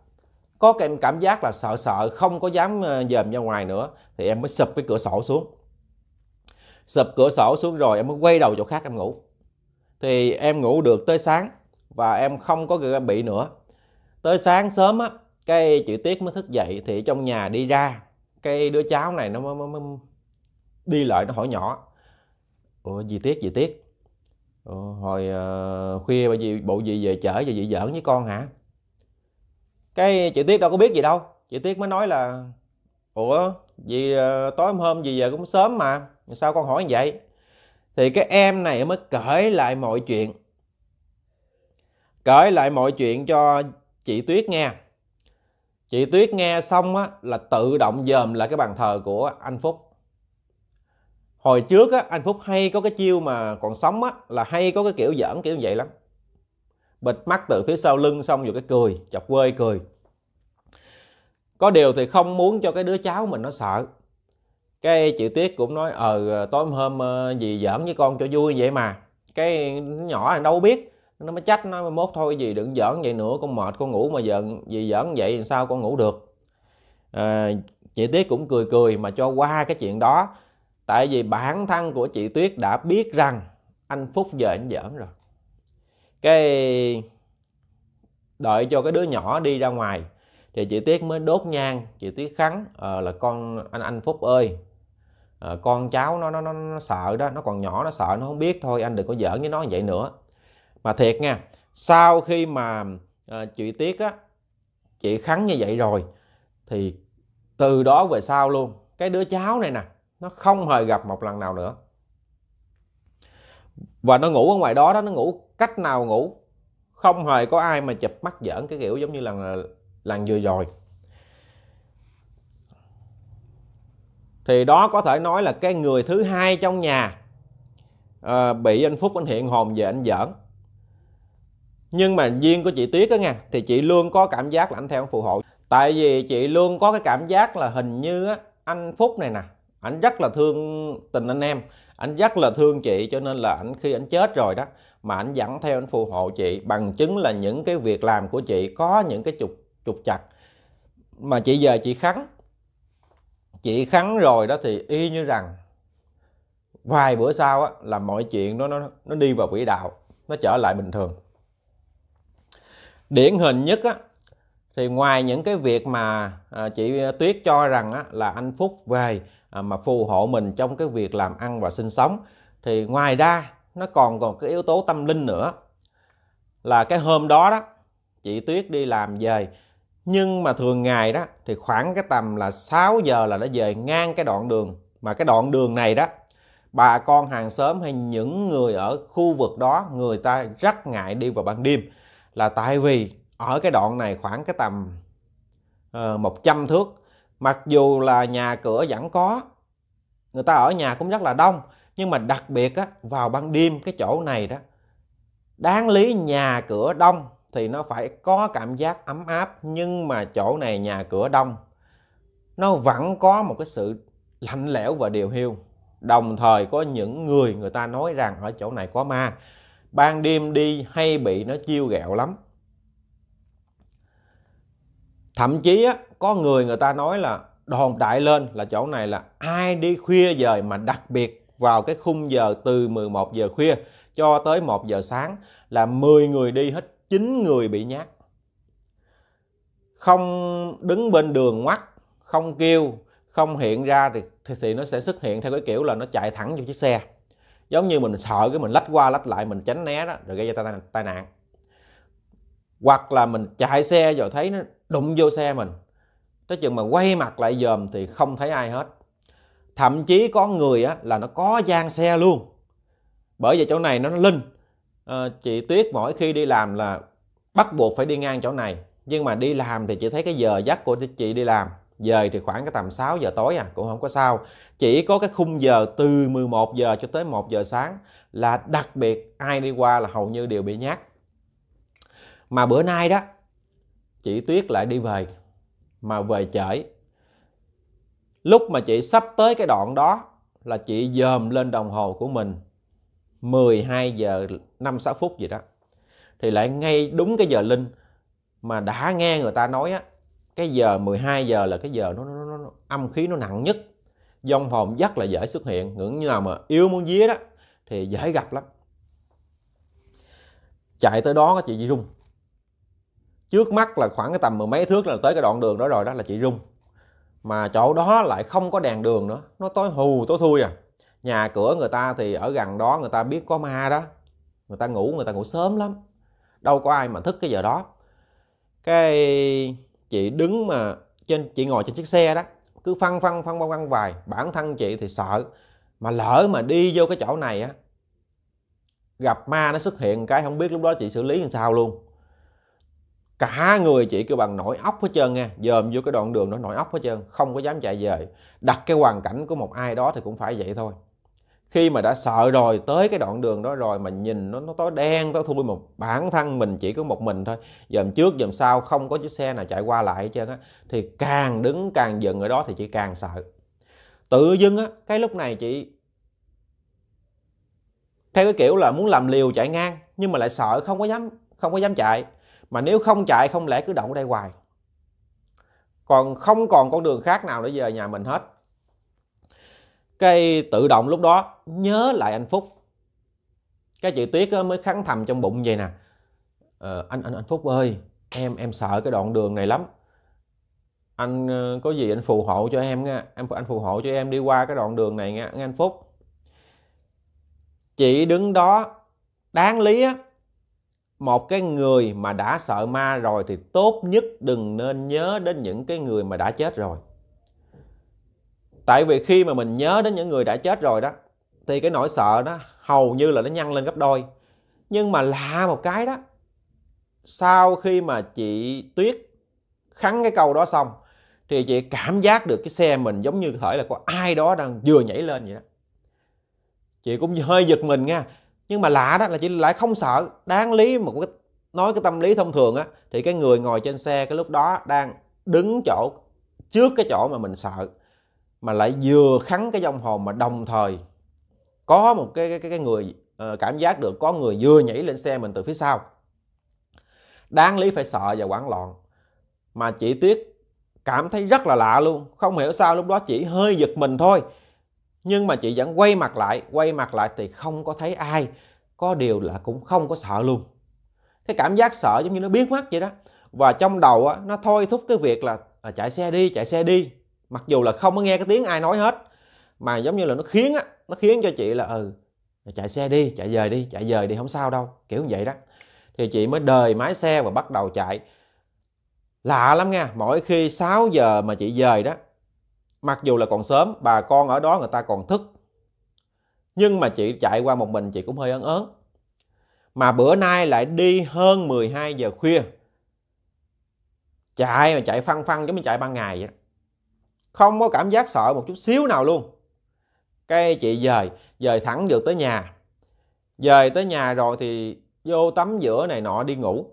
Speaker 1: có cái em cảm giác là sợ sợ không có dám ờ, dòm ra ngoài nữa thì em mới sập cái cửa sổ xuống sập cửa sổ xuống rồi em mới quay đầu chỗ khác em ngủ thì em ngủ được tới sáng và em không có bị nữa tới sáng sớm á cái chị tiết mới thức dậy thì trong nhà đi ra cái đứa cháu này nó mới, mới, mới đi lại nó hỏi nhỏ ủa dì tiết gì tiết ủa, hồi uh, khuya bà gì bộ gì về chở gì vậy giỡn với con hả cái chị tiết đâu có biết gì đâu chị tuyết mới nói là ủa vì ờ, tối hôm hôm gì giờ cũng sớm mà sao con hỏi như vậy thì cái em này mới kể lại mọi chuyện kể lại mọi chuyện cho chị tuyết nghe chị tuyết nghe xong á, là tự động dòm lại cái bàn thờ của anh phúc hồi trước á, anh phúc hay có cái chiêu mà còn sống á, là hay có cái kiểu giỡn kiểu vậy lắm bịt mắt từ phía sau lưng xong rồi cái cười chọc quê cười có điều thì không muốn cho cái đứa cháu mình nó sợ cái chị tuyết cũng nói ờ tối hôm gì ờ, giỡn với con cho vui vậy mà cái nhỏ này đâu biết nó mới trách nó mới mốt thôi gì đừng giỡn vậy nữa con mệt con ngủ mà giận gì giỡn vậy làm sao con ngủ được à, chị tuyết cũng cười cười mà cho qua cái chuyện đó tại vì bản thân của chị tuyết đã biết rằng anh phúc giờ anh giỡn rồi cái đợi cho cái đứa nhỏ đi ra ngoài thì chị Tuyết mới đốt nhang chị Tuyết khắn à, là con anh anh Phúc ơi à, con cháu nó, nó nó nó sợ đó nó còn nhỏ nó sợ nó không biết thôi anh đừng có giỡn với nó vậy nữa mà thiệt nha sau khi mà à, chị Tuyết á chị khắn như vậy rồi thì từ đó về sau luôn cái đứa cháu này nè nó không hề gặp một lần nào nữa và nó ngủ ở ngoài đó đó nó ngủ cách nào ngủ không hề có ai mà chụp mắt giỡn cái kiểu giống như là lần vừa rồi thì đó có thể nói là cái người thứ hai trong nhà à, bị anh phúc anh hiện hồn về anh giỡn nhưng mà duyên của chị tuyết đó nha thì chị luôn có cảm giác là anh theo anh phù hộ tại vì chị luôn có cái cảm giác là hình như á, anh phúc này nè ảnh rất là thương tình anh em anh rất là thương chị cho nên là anh khi anh chết rồi đó mà anh dẫn theo anh phù hộ chị bằng chứng là những cái việc làm của chị có những cái trục trục chặt mà chị giờ chị khắn chị khắn rồi đó thì y như rằng vài bữa sau á, là mọi chuyện nó nó nó đi vào quỹ đạo nó trở lại bình thường điển hình nhất á, thì ngoài những cái việc mà à, chị Tuyết cho rằng á, là anh Phúc về À, mà phù hộ mình trong cái việc làm ăn và sinh sống thì ngoài ra nó còn còn cái yếu tố tâm linh nữa là cái hôm đó đó chị Tuyết đi làm về nhưng mà thường ngày đó thì khoảng cái tầm là 6 giờ là nó về ngang cái đoạn đường mà cái đoạn đường này đó bà con hàng xóm hay những người ở khu vực đó người ta rất ngại đi vào ban đêm là tại vì ở cái đoạn này khoảng cái tầm uh, ờ, 100 thước mặc dù là nhà cửa vẫn có người ta ở nhà cũng rất là đông nhưng mà đặc biệt á, vào ban đêm cái chỗ này đó đáng lý nhà cửa đông thì nó phải có cảm giác ấm áp nhưng mà chỗ này nhà cửa đông nó vẫn có một cái sự lạnh lẽo và điều hiu đồng thời có những người người ta nói rằng ở chỗ này có ma ban đêm đi hay bị nó chiêu ghẹo lắm thậm chí á, có người người ta nói là đòn đại lên là chỗ này là ai đi khuya giờ mà đặc biệt vào cái khung giờ từ 11 giờ khuya cho tới 1 giờ sáng là 10 người đi hết 9 người bị nhát. Không đứng bên đường ngoắt, không kêu, không hiện ra thì, thì, nó sẽ xuất hiện theo cái kiểu là nó chạy thẳng vô chiếc xe. Giống như mình sợ cái mình lách qua lách lại mình tránh né đó rồi gây ra tai nạn. Hoặc là mình chạy xe rồi thấy nó đụng vô xe mình tới chừng mà quay mặt lại dòm thì không thấy ai hết thậm chí có người á, là nó có gian xe luôn bởi vì chỗ này nó, linh à, chị tuyết mỗi khi đi làm là bắt buộc phải đi ngang chỗ này nhưng mà đi làm thì chị thấy cái giờ giấc của chị đi làm về thì khoảng cái tầm 6 giờ tối à cũng không có sao chỉ có cái khung giờ từ 11 giờ cho tới 1 giờ sáng là đặc biệt ai đi qua là hầu như đều bị nhát mà bữa nay đó chị Tuyết lại đi về mà về trễ. Lúc mà chị sắp tới cái đoạn đó là chị dòm lên đồng hồ của mình 12 giờ 5 6 phút gì đó. Thì lại ngay đúng cái giờ linh mà đã nghe người ta nói á cái giờ 12 giờ là cái giờ nó, nó, nó, nó âm khí nó nặng nhất. Dông hồn rất là dễ xuất hiện, ngưỡng như là mà yêu muốn vía đó thì dễ gặp lắm. Chạy tới đó chị rung trước mắt là khoảng cái tầm mười mấy thước là tới cái đoạn đường đó rồi đó là chị rung mà chỗ đó lại không có đèn đường nữa nó tối hù tối thui à nhà cửa người ta thì ở gần đó người ta biết có ma đó người ta ngủ người ta ngủ sớm lắm đâu có ai mà thức cái giờ đó cái chị đứng mà trên chị ngồi trên chiếc xe đó cứ phân phân phân phân vài bản thân chị thì sợ mà lỡ mà đi vô cái chỗ này á gặp ma nó xuất hiện cái không biết lúc đó chị xử lý làm sao luôn cả người chị kêu bằng nổi ốc hết trơn nha dòm vô cái đoạn đường nó nổi ốc hết trơn không có dám chạy về đặt cái hoàn cảnh của một ai đó thì cũng phải vậy thôi khi mà đã sợ rồi tới cái đoạn đường đó rồi mà nhìn nó nó tối đen tối thui một bản thân mình chỉ có một mình thôi dòm trước dòm sau không có chiếc xe nào chạy qua lại hết trơn á thì càng đứng càng dừng ở đó thì chị càng sợ tự dưng á cái lúc này chị theo cái kiểu là muốn làm liều chạy ngang nhưng mà lại sợ không có dám không có dám chạy mà nếu không chạy không lẽ cứ đậu đây hoài còn không còn con đường khác nào để về nhà mình hết cái tự động lúc đó nhớ lại anh phúc cái chị tuyết mới khắn thầm trong bụng vậy nè ờ, anh anh anh phúc ơi em em sợ cái đoạn đường này lắm anh ờ, có gì anh phù hộ cho em nha em anh phù hộ cho em đi qua cái đoạn đường này nha, nha anh phúc chị đứng đó đáng lý á một cái người mà đã sợ ma rồi thì tốt nhất đừng nên nhớ đến những cái người mà đã chết rồi tại vì khi mà mình nhớ đến những người đã chết rồi đó thì cái nỗi sợ đó hầu như là nó nhăn lên gấp đôi nhưng mà lạ một cái đó sau khi mà chị tuyết khắn cái câu đó xong thì chị cảm giác được cái xe mình giống như thể là có ai đó đang vừa nhảy lên vậy đó chị cũng hơi giật mình nha nhưng mà lạ đó là chị lại không sợ đáng lý một cái nói cái tâm lý thông thường á thì cái người ngồi trên xe cái lúc đó đang đứng chỗ trước cái chỗ mà mình sợ mà lại vừa khắn cái dòng hồn mà đồng thời có một cái cái cái người ờ, cảm giác được có người vừa nhảy lên xe mình từ phía sau đáng lý phải sợ và hoảng loạn mà chị tuyết cảm thấy rất là lạ luôn không hiểu sao lúc đó chỉ hơi giật mình thôi nhưng mà chị vẫn quay mặt lại quay mặt lại thì không có thấy ai có điều là cũng không có sợ luôn cái cảm giác sợ giống như nó biến mất vậy đó và trong đầu á, nó thôi thúc cái việc là à, chạy xe đi chạy xe đi mặc dù là không có nghe cái tiếng ai nói hết mà giống như là nó khiến á, nó khiến cho chị là ừ chạy xe đi chạy về đi chạy về đi không sao đâu kiểu như vậy đó thì chị mới đời mái xe và bắt đầu chạy lạ lắm nha mỗi khi 6 giờ mà chị về đó mặc dù là còn sớm bà con ở đó người ta còn thức nhưng mà chị chạy qua một mình chị cũng hơi ấn ớn mà bữa nay lại đi hơn 12 giờ khuya chạy mà chạy phăng phăng giống như chạy ban ngày vậy không có cảm giác sợ một chút xíu nào luôn cái chị dời dời thẳng được tới nhà dời tới nhà rồi thì vô tắm giữa này nọ đi ngủ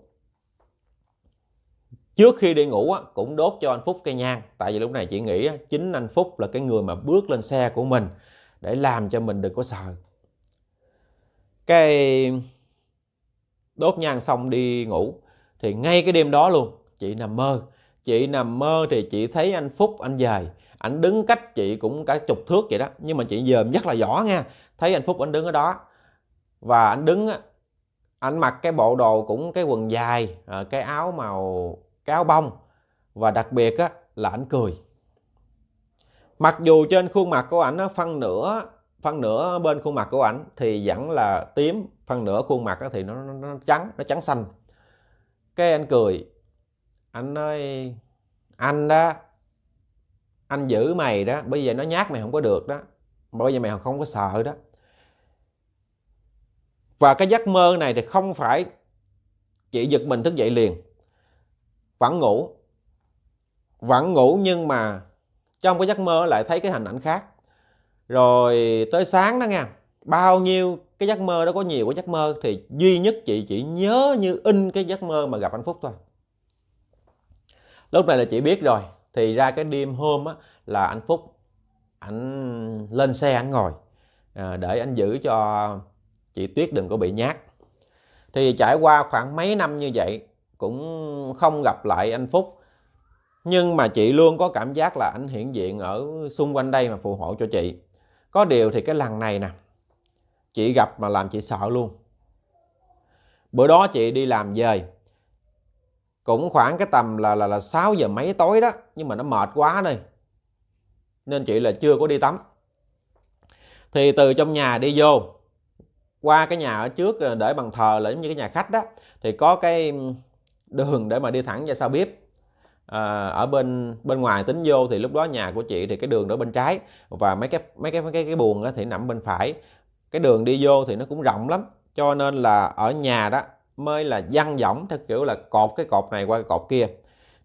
Speaker 1: trước khi đi ngủ cũng đốt cho anh Phúc cây nhang tại vì lúc này chị nghĩ chính anh Phúc là cái người mà bước lên xe của mình để làm cho mình đừng có sợ cái đốt nhang xong đi ngủ thì ngay cái đêm đó luôn chị nằm mơ chị nằm mơ thì chị thấy anh Phúc anh về, ảnh đứng cách chị cũng cả chục thước vậy đó nhưng mà chị dòm rất là rõ nha thấy anh Phúc anh đứng ở đó và anh đứng anh mặc cái bộ đồ cũng cái quần dài ờ, cái áo màu cao bông và đặc biệt á, là ảnh cười mặc dù trên khuôn mặt của ảnh phân nửa phân nửa bên khuôn mặt của ảnh thì vẫn là tím phân nửa khuôn mặt thì nó, nó, nó trắng nó trắng xanh cái anh cười anh nói anh đó anh giữ mày đó bây giờ nó nhát mày không có được đó bây giờ mày không có sợ đó và cái giấc mơ này thì không phải chị giật mình thức dậy liền vẫn ngủ vẫn ngủ nhưng mà trong cái giấc mơ lại thấy cái hình ảnh khác rồi tới sáng đó nha bao nhiêu cái giấc mơ đó có nhiều cái giấc mơ thì duy nhất chị chỉ nhớ như in cái giấc mơ mà gặp anh phúc thôi lúc này là chị biết rồi thì ra cái đêm hôm á, là anh phúc anh lên xe anh ngồi à, để anh giữ cho chị tuyết đừng có bị nhát thì trải qua khoảng mấy năm như vậy cũng không gặp lại anh Phúc nhưng mà chị luôn có cảm giác là anh hiện diện ở xung quanh đây mà phù hộ cho chị có điều thì cái lần này nè chị gặp mà làm chị sợ luôn bữa đó chị đi làm về cũng khoảng cái tầm là là là 6 giờ mấy tối đó nhưng mà nó mệt quá đây nên chị là chưa có đi tắm thì từ trong nhà đi vô qua cái nhà ở trước ờ, để bàn thờ là giống như cái nhà khách đó thì có cái đường để mà đi thẳng ra sau bếp à, ở bên bên ngoài tính vô thì lúc đó nhà của chị thì cái đường đó bên trái và mấy cái mấy cái mấy cái cái buồng thì nằm bên phải cái đường đi vô thì nó cũng rộng lắm cho nên là ở nhà đó mới là văng võng theo kiểu là cột cái cột này qua cái cột kia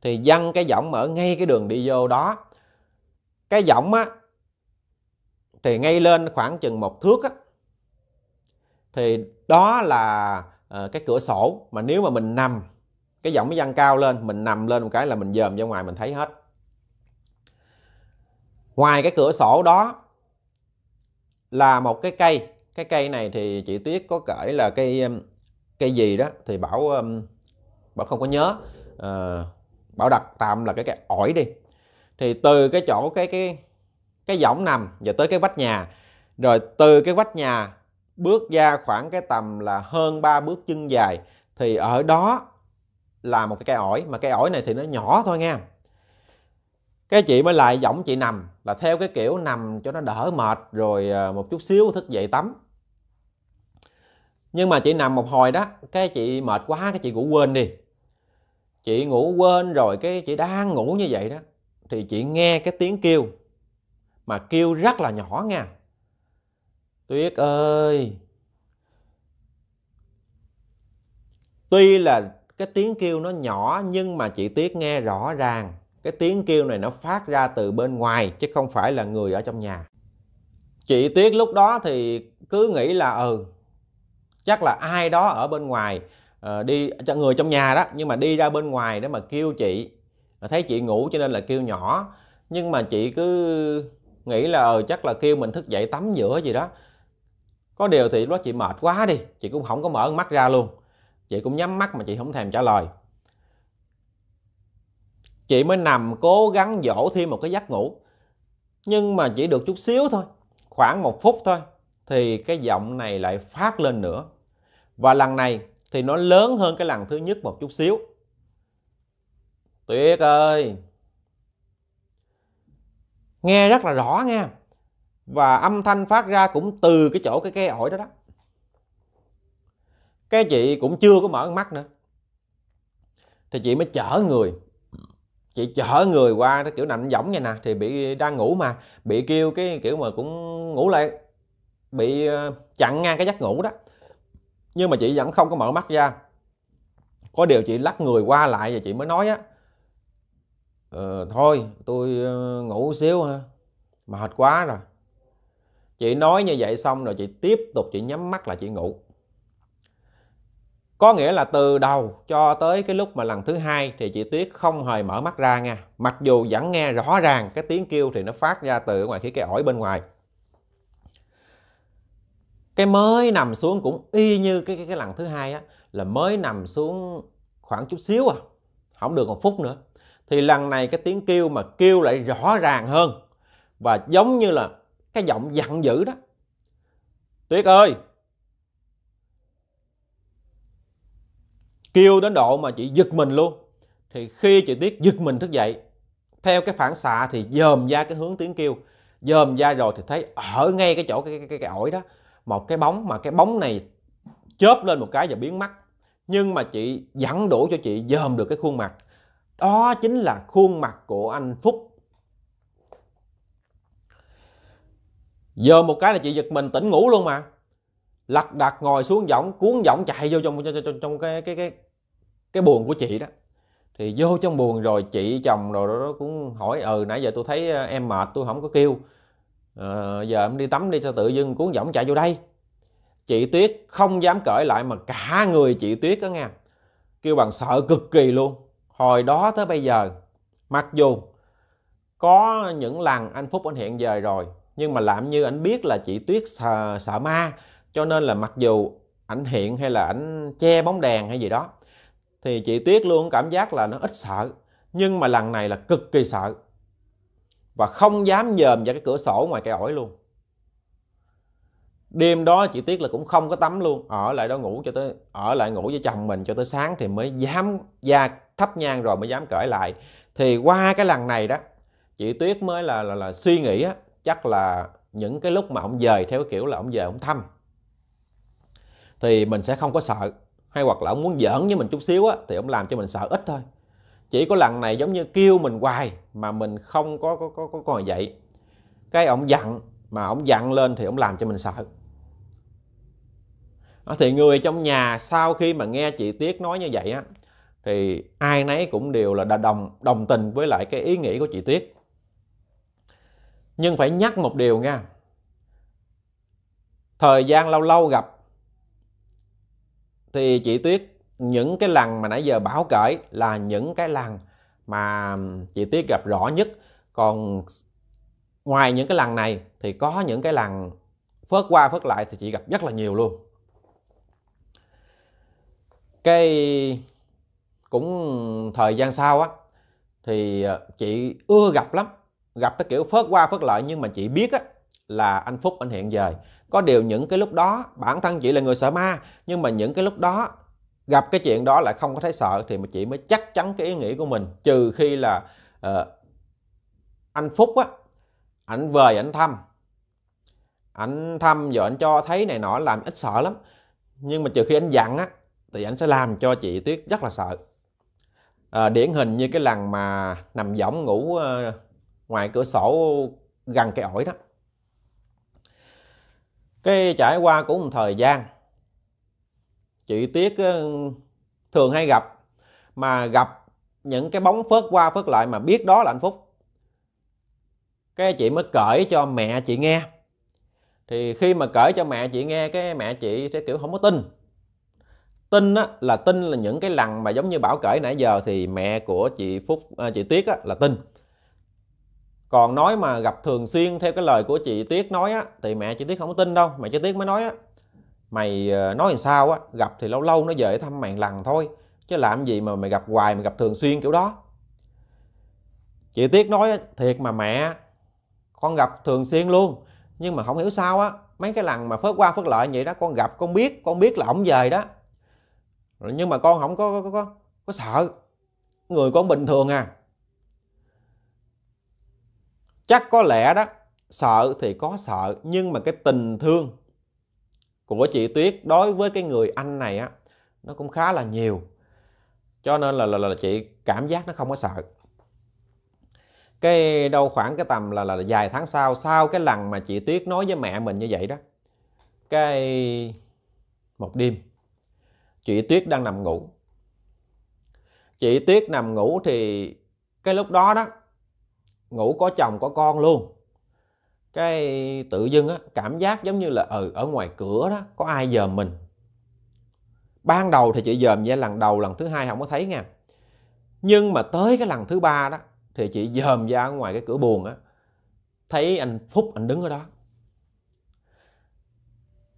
Speaker 1: thì văng cái võng ở ngay cái đường đi vô đó cái võng á thì ngay lên khoảng chừng một thước á thì đó là ờ, cái cửa sổ mà nếu mà mình nằm cái giọng nó dăng cao lên mình nằm lên một cái là mình dòm ra ngoài mình thấy hết ngoài cái cửa sổ đó là một cái cây cái cây này thì chị Tuyết có kể là cây um, cây gì đó thì bảo um, bảo không có nhớ à, bảo đặt tạm là cái cây ổi đi thì từ cái chỗ cái cái cái võng nằm và tới cái vách nhà rồi từ cái vách nhà bước ra khoảng cái tầm là hơn ba bước chân dài thì ở đó là một cái cây ổi mà cây ổi này thì nó nhỏ thôi nha cái chị mới lại giọng chị nằm là theo cái kiểu nằm cho nó đỡ mệt rồi ờ, một chút xíu thức dậy tắm nhưng mà chị nằm một hồi đó cái chị mệt quá cái chị ngủ quên đi chị ngủ quên rồi cái chị đang ngủ như vậy đó thì chị nghe cái tiếng kêu mà kêu rất là nhỏ nha tuyết ơi tuy là cái tiếng kêu nó nhỏ nhưng mà chị Tuyết nghe rõ ràng cái tiếng kêu này nó phát ra từ bên ngoài chứ không phải là người ở trong nhà chị Tuyết lúc đó thì cứ nghĩ là ừ chắc là ai đó ở bên ngoài uh, đi cho người trong nhà đó nhưng mà đi ra bên ngoài để mà kêu chị thấy chị ngủ cho nên là kêu nhỏ nhưng mà chị cứ nghĩ là ừ, chắc là kêu mình thức dậy tắm rửa gì đó có điều thì lúc đó chị mệt quá đi chị cũng không có mở mắt ra luôn chị cũng nhắm mắt mà chị không thèm trả lời chị mới nằm cố gắng dỗ thêm một cái giấc ngủ nhưng mà chỉ được chút xíu thôi khoảng một phút thôi thì cái giọng này lại phát lên nữa và lần này thì nó lớn hơn cái lần thứ nhất một chút xíu tuyết ơi nghe rất là rõ nghe và âm thanh phát ra cũng từ cái chỗ cái cây ổi đó đó cái chị cũng chưa có mở mắt nữa thì chị mới chở người chị chở người qua cái kiểu nằm võng vậy nè thì bị đang ngủ mà bị kêu cái kiểu mà cũng ngủ lại bị ờ, chặn ngang cái giấc ngủ đó nhưng mà chị vẫn không có mở mắt ra có điều chị lắc người qua lại và chị mới nói á ờ, thôi tôi ờ, ngủ xíu ha hệt quá rồi chị nói như vậy xong rồi chị tiếp tục chị nhắm mắt là chị ngủ có nghĩa là từ đầu cho tới cái lúc mà lần thứ hai thì chị tuyết không hề mở mắt ra nha mặc dù vẫn nghe rõ ràng cái tiếng kêu thì nó phát ra từ ngoài khí cái ổi bên ngoài cái mới nằm xuống cũng y như cái cái, cái lần thứ hai á là mới nằm xuống khoảng chút xíu à không được một phút nữa thì lần này cái tiếng kêu mà kêu lại rõ ràng hơn và giống như là cái giọng giận dữ đó tuyết ơi kêu đến độ mà chị giật mình luôn thì khi chị tiết giật mình thức dậy theo cái phản xạ thì dòm ra cái hướng tiếng kêu dòm ra rồi thì thấy ở ngay cái chỗ cái, cái, cái, cái ổi đó một cái bóng mà cái bóng này chớp lên một cái và biến mất nhưng mà chị dẫn đủ cho chị dòm được cái khuôn mặt đó chính là khuôn mặt của anh Phúc giờ một cái là chị giật mình tỉnh ngủ luôn mà lật đặt ngồi xuống võng cuốn võng chạy vô trong trong, trong cái cái cái cái buồn của chị đó thì vô trong buồn rồi chị chồng rồi đó cũng hỏi ừ nãy giờ tôi thấy ờ, em mệt tôi không có kêu à, giờ em đi tắm đi cho tự dưng cuốn võng chạy vô đây chị tuyết không dám cởi lại mà cả người chị tuyết đó nghe kêu bằng sợ cực kỳ luôn hồi đó tới bây giờ mặc dù có những lần anh phúc anh hiện về rồi nhưng mà làm như anh biết là chị tuyết sợ, sợ ma cho nên là mặc dù ảnh hiện hay là ảnh che bóng đèn hay gì đó thì chị Tuyết luôn cảm giác là nó ít sợ nhưng mà lần này là cực kỳ sợ và không dám dòm vào cái cửa sổ ngoài cái ổi luôn đêm đó chị Tuyết là cũng không có tắm luôn ở lại đó ngủ cho tới ở lại ngủ với chồng mình cho tới sáng thì mới dám ra thắp nhang rồi mới dám cởi lại thì qua cái lần này đó chị Tuyết mới là là, là suy nghĩ á, chắc là những cái lúc mà ông dời theo kiểu là ông dời ông thăm thì mình sẽ không có sợ hay hoặc là ông muốn giỡn với mình chút xíu á thì ông làm cho mình sợ ít thôi chỉ có lần này giống như kêu mình hoài mà mình không có có có, có còn dậy cái ông dặn mà ông dặn lên thì ông làm cho mình sợ thì người trong nhà sau khi mà nghe chị Tuyết nói như vậy á thì ai nấy cũng đều là đã đồng đồng tình với lại cái ý nghĩ của chị Tuyết nhưng phải nhắc một điều nha thời gian lâu lâu gặp thì chị Tuyết những cái lần mà nãy giờ bảo cởi là những cái lần mà chị Tuyết gặp rõ nhất còn ngoài những cái lần này thì có những cái lần phớt qua phớt lại thì chị gặp rất là nhiều luôn cái cũng thời gian sau á thì ờ, chị ưa gặp lắm gặp cái kiểu phớt qua phớt lại nhưng mà chị biết á là anh Phúc anh hiện giờ có điều những cái lúc đó bản thân chị là người sợ ma nhưng mà những cái lúc đó gặp cái chuyện đó lại không có thấy sợ thì mà chị mới chắc chắn cái ý nghĩ của mình trừ khi là uh, anh phúc á ảnh về ảnh thăm ảnh thăm rồi ảnh cho thấy này nọ làm ít sợ lắm nhưng mà trừ khi anh dặn á thì anh sẽ làm cho chị tuyết rất là sợ à, điển hình như cái lần mà nằm võng ngủ uh, ngoài cửa sổ gần cái ổi đó cái trải qua của một thời gian chị Tiết ờ, thường hay gặp mà gặp những cái bóng phớt qua phớt lại mà biết đó là hạnh phúc cái chị mới cởi cho mẹ chị nghe thì khi mà cởi cho mẹ chị nghe cái mẹ chị thế kiểu không có tin tin á, là tin là những cái lần mà giống như bảo cởi nãy giờ thì mẹ của chị phúc à, chị tiết á, là tin còn nói mà gặp thường xuyên theo cái lời của chị tuyết nói á thì mẹ chị tuyết không tin đâu mẹ chị tuyết mới nói á mày ờ, nói làm sao á gặp thì lâu lâu nó về thăm mày lần thôi chứ làm gì mà mày gặp hoài mày gặp thường xuyên kiểu đó chị tuyết nói thiệt mà mẹ con gặp thường xuyên luôn nhưng mà không hiểu sao á mấy cái lần mà phớt qua phớt lại vậy đó con gặp con biết con biết là ổng về đó nhưng mà con không có có có, có sợ người con bình thường à chắc có lẽ đó sợ thì có sợ nhưng mà cái tình thương của chị Tuyết đối với cái người anh này á nó cũng khá là nhiều cho nên là, là là chị cảm giác nó không có sợ cái đâu khoảng cái tầm là là, là vài tháng sau sau cái lần mà chị Tuyết nói với mẹ mình như vậy đó cái một đêm chị Tuyết đang nằm ngủ chị Tuyết nằm ngủ thì cái lúc đó đó ngủ có chồng có con luôn cái tự dưng á cảm giác giống như là ở ừ, ở ngoài cửa đó có ai dòm mình ban đầu thì chị dòm ra lần đầu lần thứ hai không có thấy nha nhưng mà tới cái lần thứ ba đó thì chị dòm ra ngoài cái cửa buồn á thấy anh phúc anh đứng ở đó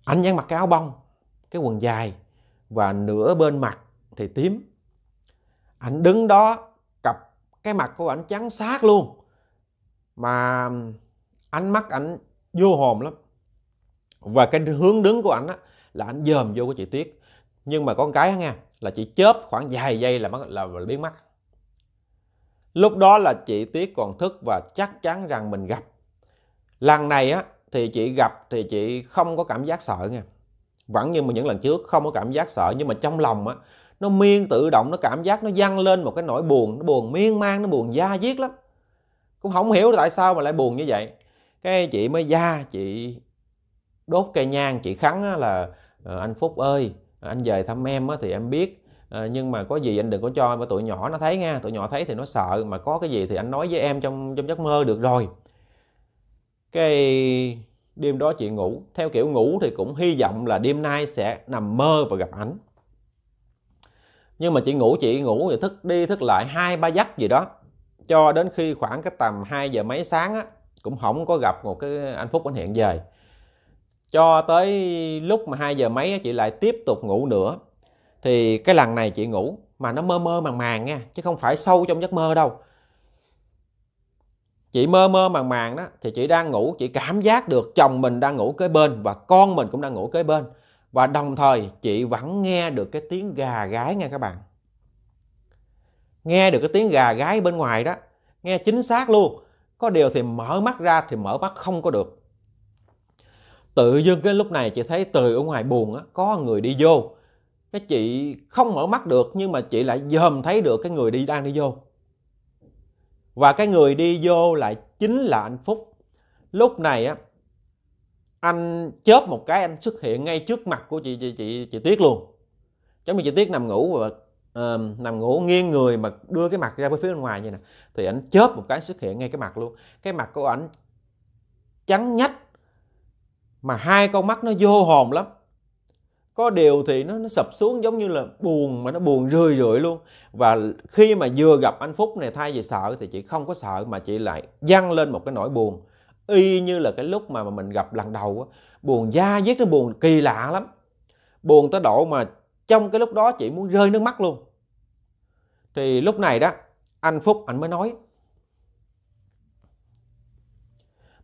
Speaker 1: anh nhăn mặc cái áo bông cái quần dài và nửa bên mặt thì tím anh đứng đó cặp cái mặt của anh trắng xác luôn mà ánh mắt ảnh vô hồn lắm và cái hướng đứng của ảnh á là ảnh dòm vô cái chị tuyết nhưng mà có cái nghe là chị chớp khoảng vài giây là mất là, là biến mất lúc đó là chị tuyết còn thức và chắc chắn rằng mình gặp lần này á thì chị gặp thì chị không có cảm giác sợ nghe vẫn như mà những lần trước không có cảm giác sợ nhưng mà trong lòng á nó miên tự động nó cảm giác nó dâng lên một cái nỗi buồn nó buồn miên man nó buồn da diết lắm cũng không hiểu tại sao mà lại buồn như vậy cái chị mới ra chị đốt cây nhang chị khắn là ờ, anh phúc ơi anh về thăm em thì em biết ờ, nhưng mà có gì anh đừng có cho mà tụi nhỏ nó thấy nha tụi nhỏ thấy thì nó sợ mà có cái gì thì anh nói với em trong trong giấc mơ được rồi cái đêm đó chị ngủ theo kiểu ngủ thì cũng hy vọng là đêm nay sẽ nằm mơ và gặp ảnh nhưng mà chị ngủ chị ngủ thì thức đi thức lại hai ba giấc gì đó cho đến khi khoảng cái tầm 2 giờ mấy sáng á, cũng không có gặp một cái anh Phúc anh hiện về cho tới lúc mà 2 giờ mấy á, chị lại tiếp tục ngủ nữa thì cái lần này chị ngủ mà nó mơ mơ màng màng nha chứ không phải sâu trong giấc mơ đâu chị mơ mơ màng màng đó thì chị đang ngủ chị cảm giác được chồng mình đang ngủ kế bên và con mình cũng đang ngủ kế bên và đồng thời chị vẫn nghe được cái tiếng gà gái nha các bạn nghe được cái tiếng gà gáy bên ngoài đó nghe chính xác luôn có điều thì mở mắt ra thì mở mắt không có được tự dưng cái lúc này chị thấy từ ở ngoài buồn á có người đi vô cái chị không mở mắt được nhưng mà chị lại dòm thấy được cái người đi đang đi vô và cái người đi vô lại chính là anh phúc lúc này á anh chớp một cái anh xuất hiện ngay trước mặt của chị chị chị, chị Tuyết luôn. Giống như chị Tuyết nằm ngủ và uh, nằm ngủ nghiêng người mà đưa cái mặt ra với phía bên ngoài như nè thì ảnh chớp một cái xuất hiện ngay cái mặt luôn cái mặt của ảnh trắng nhách mà hai con mắt nó vô hồn lắm có điều thì nó nó sập xuống giống như là buồn mà nó buồn rười rượi luôn và khi mà vừa gặp anh phúc này thay vì sợ thì chị không có sợ mà chị lại dăng lên một cái nỗi buồn y như là cái lúc mà mình gặp lần đầu á buồn da diết nó buồn kỳ lạ lắm buồn tới độ mà trong cái lúc đó chị muốn rơi nước mắt luôn thì lúc này đó anh phúc anh mới nói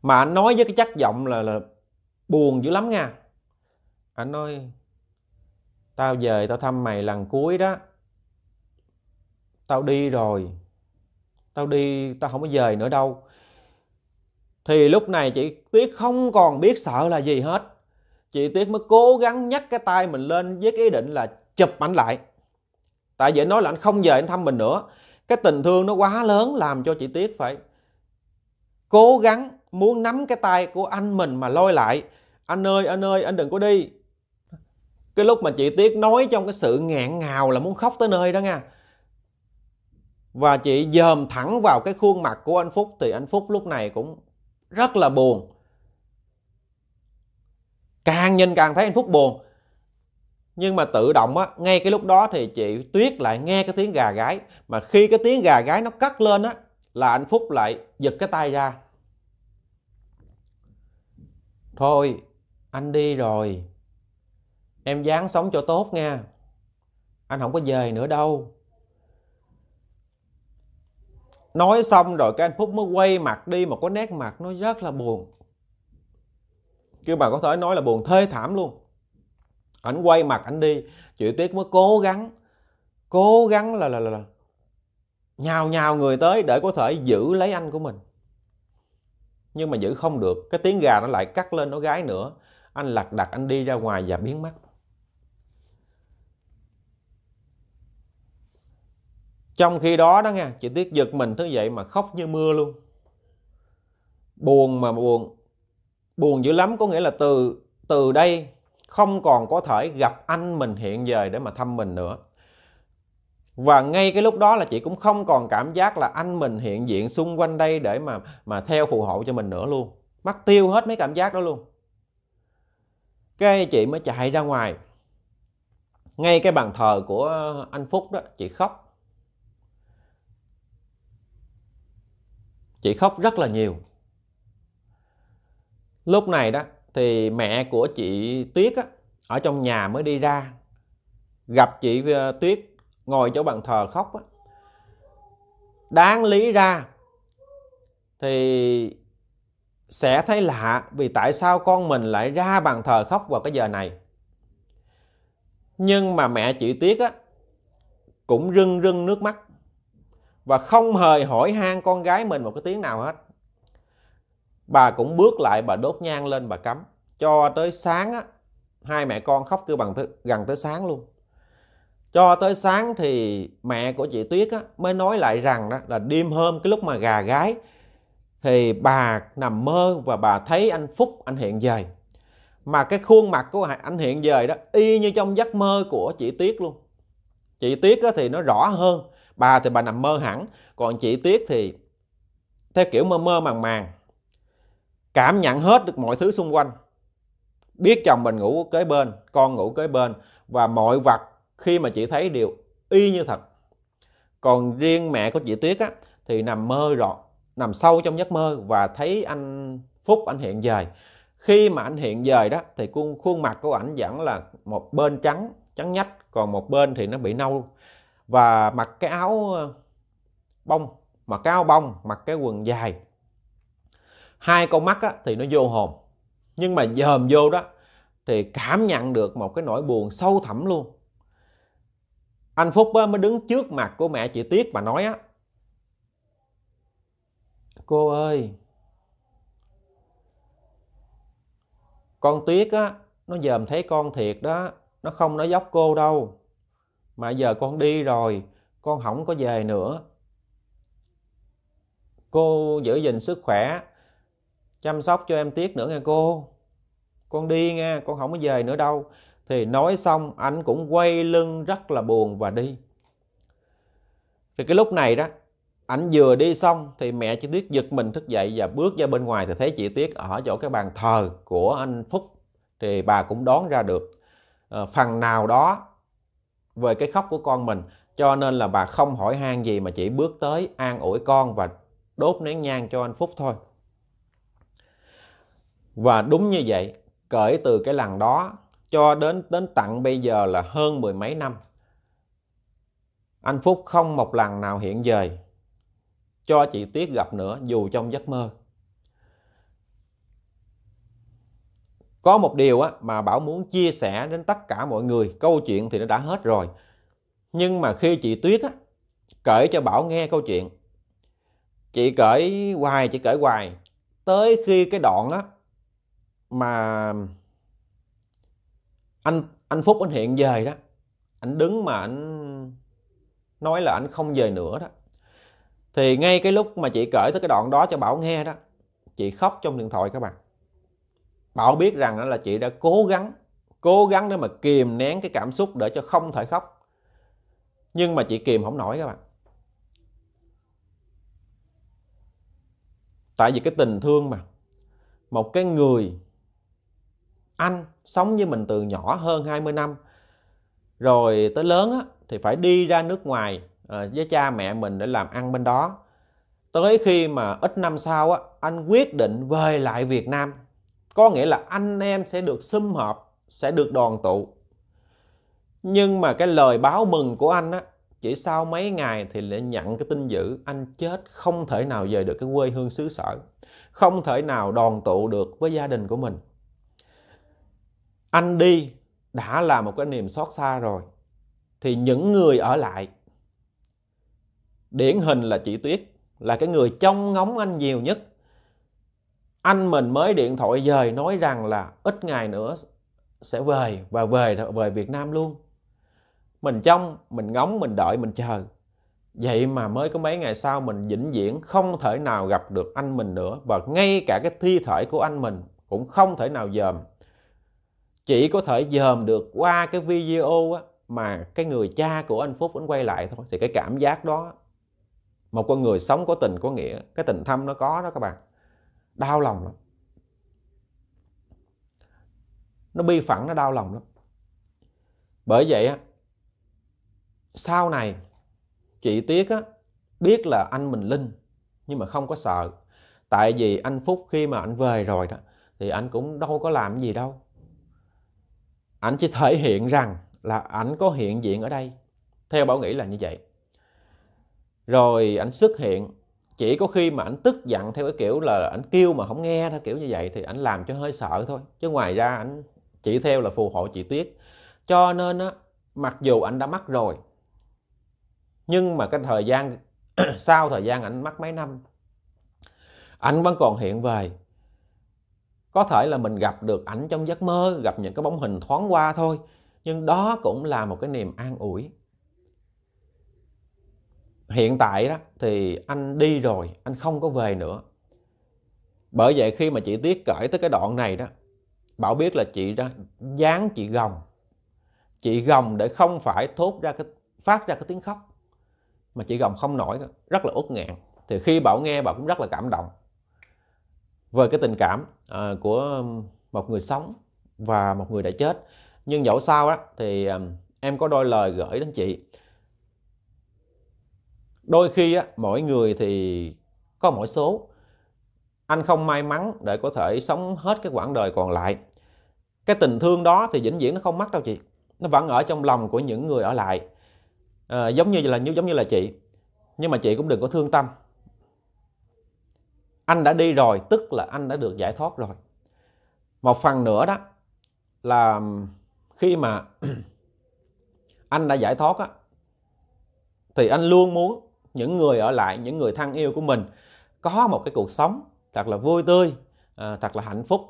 Speaker 1: mà anh nói với cái chất giọng là, là buồn dữ lắm nha anh nói tao về tao thăm mày lần cuối đó tao đi rồi tao đi tao không có về nữa đâu thì lúc này chị tuyết không còn biết sợ là gì hết chị Tuyết mới cố gắng nhắc cái tay mình lên với cái ý định là chụp ảnh lại. Tại vì nói là anh không về anh thăm mình nữa. Cái tình thương nó quá lớn làm cho chị Tuyết phải cố gắng muốn nắm cái tay của anh mình mà lôi lại. Anh ơi, anh ơi, anh đừng có đi. Cái lúc mà chị Tuyết nói trong cái sự ngạn ngào là muốn khóc tới nơi đó nha. Và chị dòm thẳng vào cái khuôn mặt của anh Phúc thì anh Phúc lúc này cũng rất là buồn càng nhìn càng thấy anh Phúc buồn nhưng mà tự động á ngay cái lúc đó thì chị Tuyết lại nghe cái tiếng gà gái mà khi cái tiếng gà gái nó cắt lên á là anh Phúc lại giật cái tay ra thôi anh đi rồi em dáng sống cho tốt nha anh không có về nữa đâu nói xong rồi cái anh Phúc mới quay mặt đi mà có nét mặt nó rất là buồn kêu bà có thể nói là buồn thê thảm luôn ảnh quay mặt ảnh đi chị tuyết mới cố gắng cố gắng là là là, là nhào nhào người tới để có thể giữ lấy anh của mình nhưng mà giữ không được cái tiếng gà nó lại cắt lên nó gái nữa anh lật đặt anh đi ra ngoài và biến mất trong khi đó đó nghe, chị tuyết giật mình thứ vậy mà khóc như mưa luôn buồn mà buồn buồn dữ lắm có nghĩa là từ từ đây không còn có thể gặp anh mình hiện giờ để mà thăm mình nữa và ngay cái lúc đó là chị cũng không còn cảm giác là anh mình hiện diện xung quanh đây để mà mà theo phù hộ cho mình nữa luôn mất tiêu hết mấy cảm giác đó luôn cái chị mới chạy ra ngoài ngay cái bàn thờ của anh phúc đó chị khóc chị khóc rất là nhiều lúc này đó thì mẹ của chị Tuyết á, ở trong nhà mới đi ra gặp chị ờ, Tuyết ngồi chỗ bàn thờ khóc á. đáng lý ra thì sẽ thấy lạ vì tại sao con mình lại ra bàn thờ khóc vào cái giờ này nhưng mà mẹ chị Tuyết á cũng rưng rưng nước mắt và không hề hỏi han con gái mình một cái tiếng nào hết bà cũng bước lại bà đốt nhang lên bà cắm cho tới sáng á hai mẹ con khóc kêu bằng tới, gần tới sáng luôn cho tới sáng thì mẹ của chị Tuyết á, mới nói lại rằng đó là đêm hôm cái lúc mà gà gái thì bà nằm mơ và bà thấy anh Phúc anh hiện về mà cái khuôn mặt của anh hiện về đó y như trong giấc mơ của chị Tuyết luôn chị Tuyết á thì nó rõ hơn bà thì bà nằm mơ hẳn còn chị Tuyết thì theo kiểu mơ mơ màng màng cảm nhận hết được mọi thứ xung quanh biết chồng mình ngủ kế bên con ngủ kế bên và mọi vật khi mà chị thấy đều y như thật còn riêng mẹ của chị tuyết á, thì nằm mơ rõ nằm sâu trong giấc mơ và thấy anh phúc anh hiện dời khi mà anh hiện dời đó thì khuôn, khuôn mặt của ảnh vẫn là một bên trắng trắng nhách còn một bên thì nó bị nâu và mặc cái áo ờ, bông mặc cái áo bông mặc cái quần dài hai con mắt á, thì nó vô hồn nhưng mà dòm vô đó thì cảm nhận được một cái nỗi buồn sâu thẳm luôn anh phúc á, mới đứng trước mặt của mẹ chị Tiết mà nói á cô ơi con tuyết á nó dòm thấy con thiệt đó nó không nói dốc cô đâu mà giờ con đi rồi con không có về nữa cô giữ gìn sức khỏe chăm sóc cho em tiếc nữa nghe cô con đi nghe con không có về nữa đâu thì nói xong anh cũng quay lưng rất là buồn và đi thì cái lúc này đó ảnh vừa đi xong thì mẹ chị Tuyết giật mình thức dậy và bước ra bên ngoài thì thấy chị Tuyết ở chỗ cái bàn thờ của anh Phúc thì bà cũng đoán ra được ờ, phần nào đó về cái khóc của con mình cho nên là bà không hỏi han gì mà chỉ bước tới an ủi con và đốt nén nhang cho anh Phúc thôi. Và đúng như vậy, kể từ cái làng đó cho đến đến tận bây giờ là hơn mười mấy năm. Anh Phúc không một lần nào hiện dời cho chị Tuyết gặp nữa dù trong giấc mơ. Có một điều á, mà Bảo muốn chia sẻ đến tất cả mọi người, câu chuyện thì nó đã hết rồi. Nhưng mà khi chị Tuyết á, kể cho Bảo nghe câu chuyện, chị kể hoài, chị kể hoài, tới khi cái đoạn á, mà anh anh Phúc anh hiện về đó anh đứng mà anh nói là anh không về nữa đó thì ngay cái lúc mà chị cởi tới cái đoạn đó cho Bảo nghe đó chị khóc trong điện thoại các bạn Bảo biết rằng đó là chị đã cố gắng cố gắng để mà kìm nén cái cảm xúc để cho không thể khóc nhưng mà chị kìm không nổi các bạn tại vì cái tình thương mà một cái người anh sống với mình từ nhỏ hơn 20 năm rồi tới lớn á, thì phải đi ra nước ngoài à, với cha mẹ mình để làm ăn bên đó tới khi mà ít năm sau á, anh quyết định về lại Việt Nam có nghĩa là anh em sẽ được sum họp sẽ được đoàn tụ nhưng mà cái lời báo mừng của anh á chỉ sau mấy ngày thì lại nhận cái tin dữ anh chết không thể nào về được cái quê hương xứ sở không thể nào đoàn tụ được với gia đình của mình anh đi đã là một cái niềm xót xa rồi thì những người ở lại điển hình là chị tuyết là cái người trông ngóng anh nhiều nhất anh mình mới điện thoại dời nói rằng là ít ngày nữa sẽ về và về về Việt Nam luôn mình trông mình ngóng mình đợi mình chờ vậy mà mới có mấy ngày sau mình vĩnh viễn không thể nào gặp được anh mình nữa và ngay cả cái thi thể của anh mình cũng không thể nào dòm chỉ có thể dòm được qua cái video á, mà cái người cha của anh Phúc vẫn quay lại thôi thì cái cảm giác đó một con người sống có tình có nghĩa cái tình thâm nó có đó các bạn đau lòng lắm nó bi phẳng nó đau lòng lắm bởi vậy á sau này chị Tiết á biết là anh mình linh nhưng mà không có sợ tại vì anh Phúc khi mà anh về rồi đó thì anh cũng đâu có làm gì đâu ảnh chỉ thể hiện rằng là ảnh có hiện diện ở đây theo bảo nghĩ là như vậy rồi ảnh xuất hiện chỉ có khi mà ảnh tức giận theo cái kiểu là ảnh kêu mà không nghe theo kiểu như vậy thì ảnh làm cho hơi sợ thôi chứ ngoài ra ảnh chỉ theo là phù hộ chị tuyết cho nên á mặc dù ảnh đã mắc rồi nhưng mà cái thời gian sau thời gian ảnh mắc mấy năm anh vẫn còn hiện về có thể là mình gặp được ảnh trong giấc mơ gặp những cái bóng hình thoáng qua thôi nhưng đó cũng là một cái niềm an ủi hiện tại đó thì anh đi rồi anh không có về nữa bởi vậy khi mà chị Tiết kể tới cái đoạn này đó Bảo biết là chị đã dán chị gồng Chị gồng để không phải thốt ra cái phát ra cái tiếng khóc Mà chị gồng không nổi rất là uất nghẹn Thì khi Bảo nghe Bảo cũng rất là cảm động về cái tình cảm à, của một người sống và một người đã chết nhưng dẫu sao đó thì à, em có đôi lời gửi đến chị đôi khi á, mỗi người thì có mỗi số anh không may mắn để có thể sống hết cái quãng đời còn lại cái tình thương đó thì vĩnh viễn nó không mất đâu chị nó vẫn ở trong lòng của những người ở lại à, giống như là như giống như là chị nhưng mà chị cũng đừng có thương tâm anh đã đi rồi tức là anh đã được giải thoát rồi một phần nữa đó là khi mà anh đã giải thoát á thì anh luôn muốn những người ở lại những người thân yêu của mình có một cái cuộc sống thật là vui tươi à, thật là hạnh phúc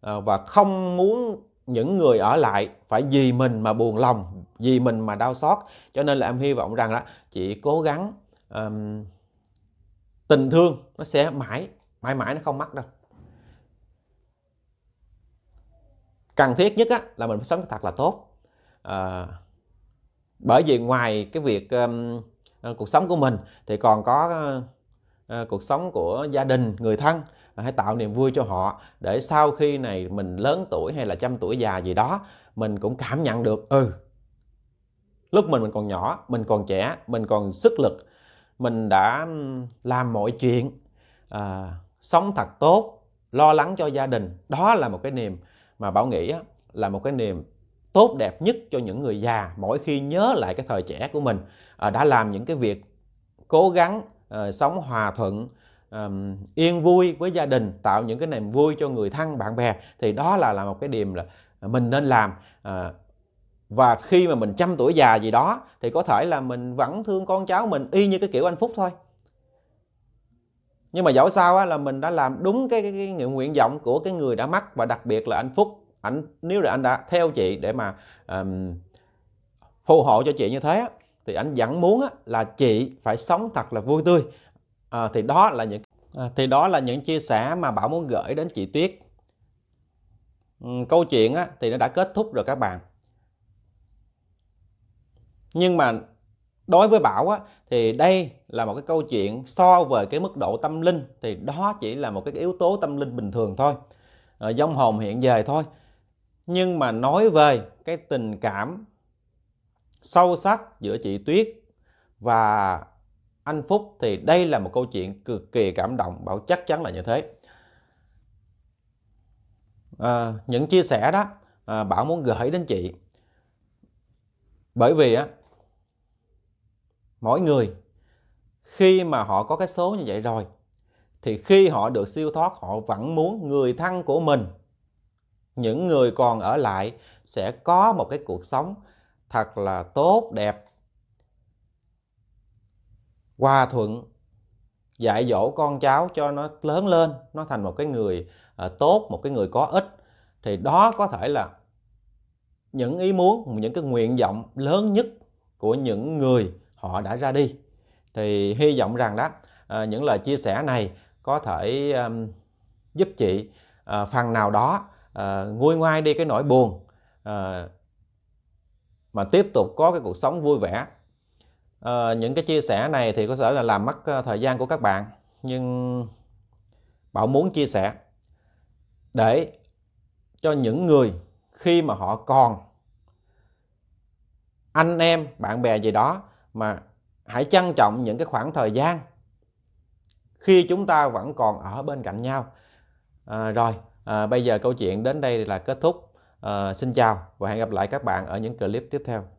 Speaker 1: à, và không muốn những người ở lại phải vì mình mà buồn lòng vì mình mà đau xót cho nên là em hy vọng rằng đó chị cố gắng um, tình thương nó sẽ mãi mãi mãi nó không mắc đâu cần thiết nhất á, là mình phải sống thật là tốt à, bởi vì ngoài cái việc um, cuộc sống của mình thì còn có uh, cuộc sống của gia đình người thân hãy tạo niềm vui cho họ để sau khi này mình lớn tuổi hay là trăm tuổi già gì đó mình cũng cảm nhận được ừ lúc mình mình còn nhỏ mình còn trẻ mình còn sức lực mình đã làm mọi chuyện à, sống thật tốt lo lắng cho gia đình đó là một cái niềm mà bảo nghĩ là một cái niềm tốt đẹp nhất cho những người già mỗi khi nhớ lại cái thời trẻ của mình à, đã làm những cái việc cố gắng ờ, sống hòa thuận yên vui với gia đình tạo những cái niềm vui cho người thân bạn bè thì đó là là một cái điểm là mình nên làm à, và khi mà mình trăm tuổi già gì đó thì có thể là mình vẫn thương con cháu mình y như cái kiểu anh phúc thôi nhưng mà dẫu sao á, là mình đã làm đúng cái, cái, cái nguyện vọng của cái người đã mắc và đặc biệt là anh Phúc anh nếu là anh đã theo chị để mà um, phù hộ cho chị như thế á, thì anh vẫn muốn á, là chị phải sống thật là vui tươi à, thì đó là những à, thì đó là những chia sẻ mà bảo muốn gửi đến chị Tuyết câu chuyện á, thì nó đã kết thúc rồi các bạn nhưng mà đối với bảo á, thì đây là một cái câu chuyện so về cái mức độ tâm linh thì đó chỉ là một cái yếu tố tâm linh bình thường thôi à, ờ, dông hồn hiện về thôi nhưng mà nói về cái tình cảm sâu sắc giữa chị tuyết và anh phúc thì đây là một câu chuyện cực kỳ cảm động bảo chắc chắn là như thế à, những chia sẻ đó à, bảo muốn gửi đến chị bởi vì á mỗi người khi mà họ có cái số như vậy rồi thì khi họ được siêu thoát họ vẫn muốn người thân của mình những người còn ở lại sẽ có một cái cuộc sống thật là tốt đẹp hòa thuận dạy dỗ con cháu cho nó lớn lên nó thành một cái người à, tốt một cái người có ích thì đó có thể là những ý muốn những cái nguyện vọng lớn nhất của những người họ đã ra đi thì hy vọng rằng đó ờ, những lời chia sẻ này có thể giúp chị ờ, phần nào đó ờ, nguôi ngoai đi cái nỗi buồn mà tiếp tục có cái cuộc sống vui vẻ những cái chia sẻ này thì có thể là làm mất thời gian của các bạn nhưng bảo muốn chia sẻ để cho những người khi mà họ còn anh em bạn bè gì đó mà hãy trân trọng những cái khoảng thời gian khi chúng ta vẫn còn ở bên cạnh nhau à, rồi à, bây giờ câu chuyện đến đây là kết thúc à, xin chào và hẹn gặp lại các bạn ở những clip tiếp theo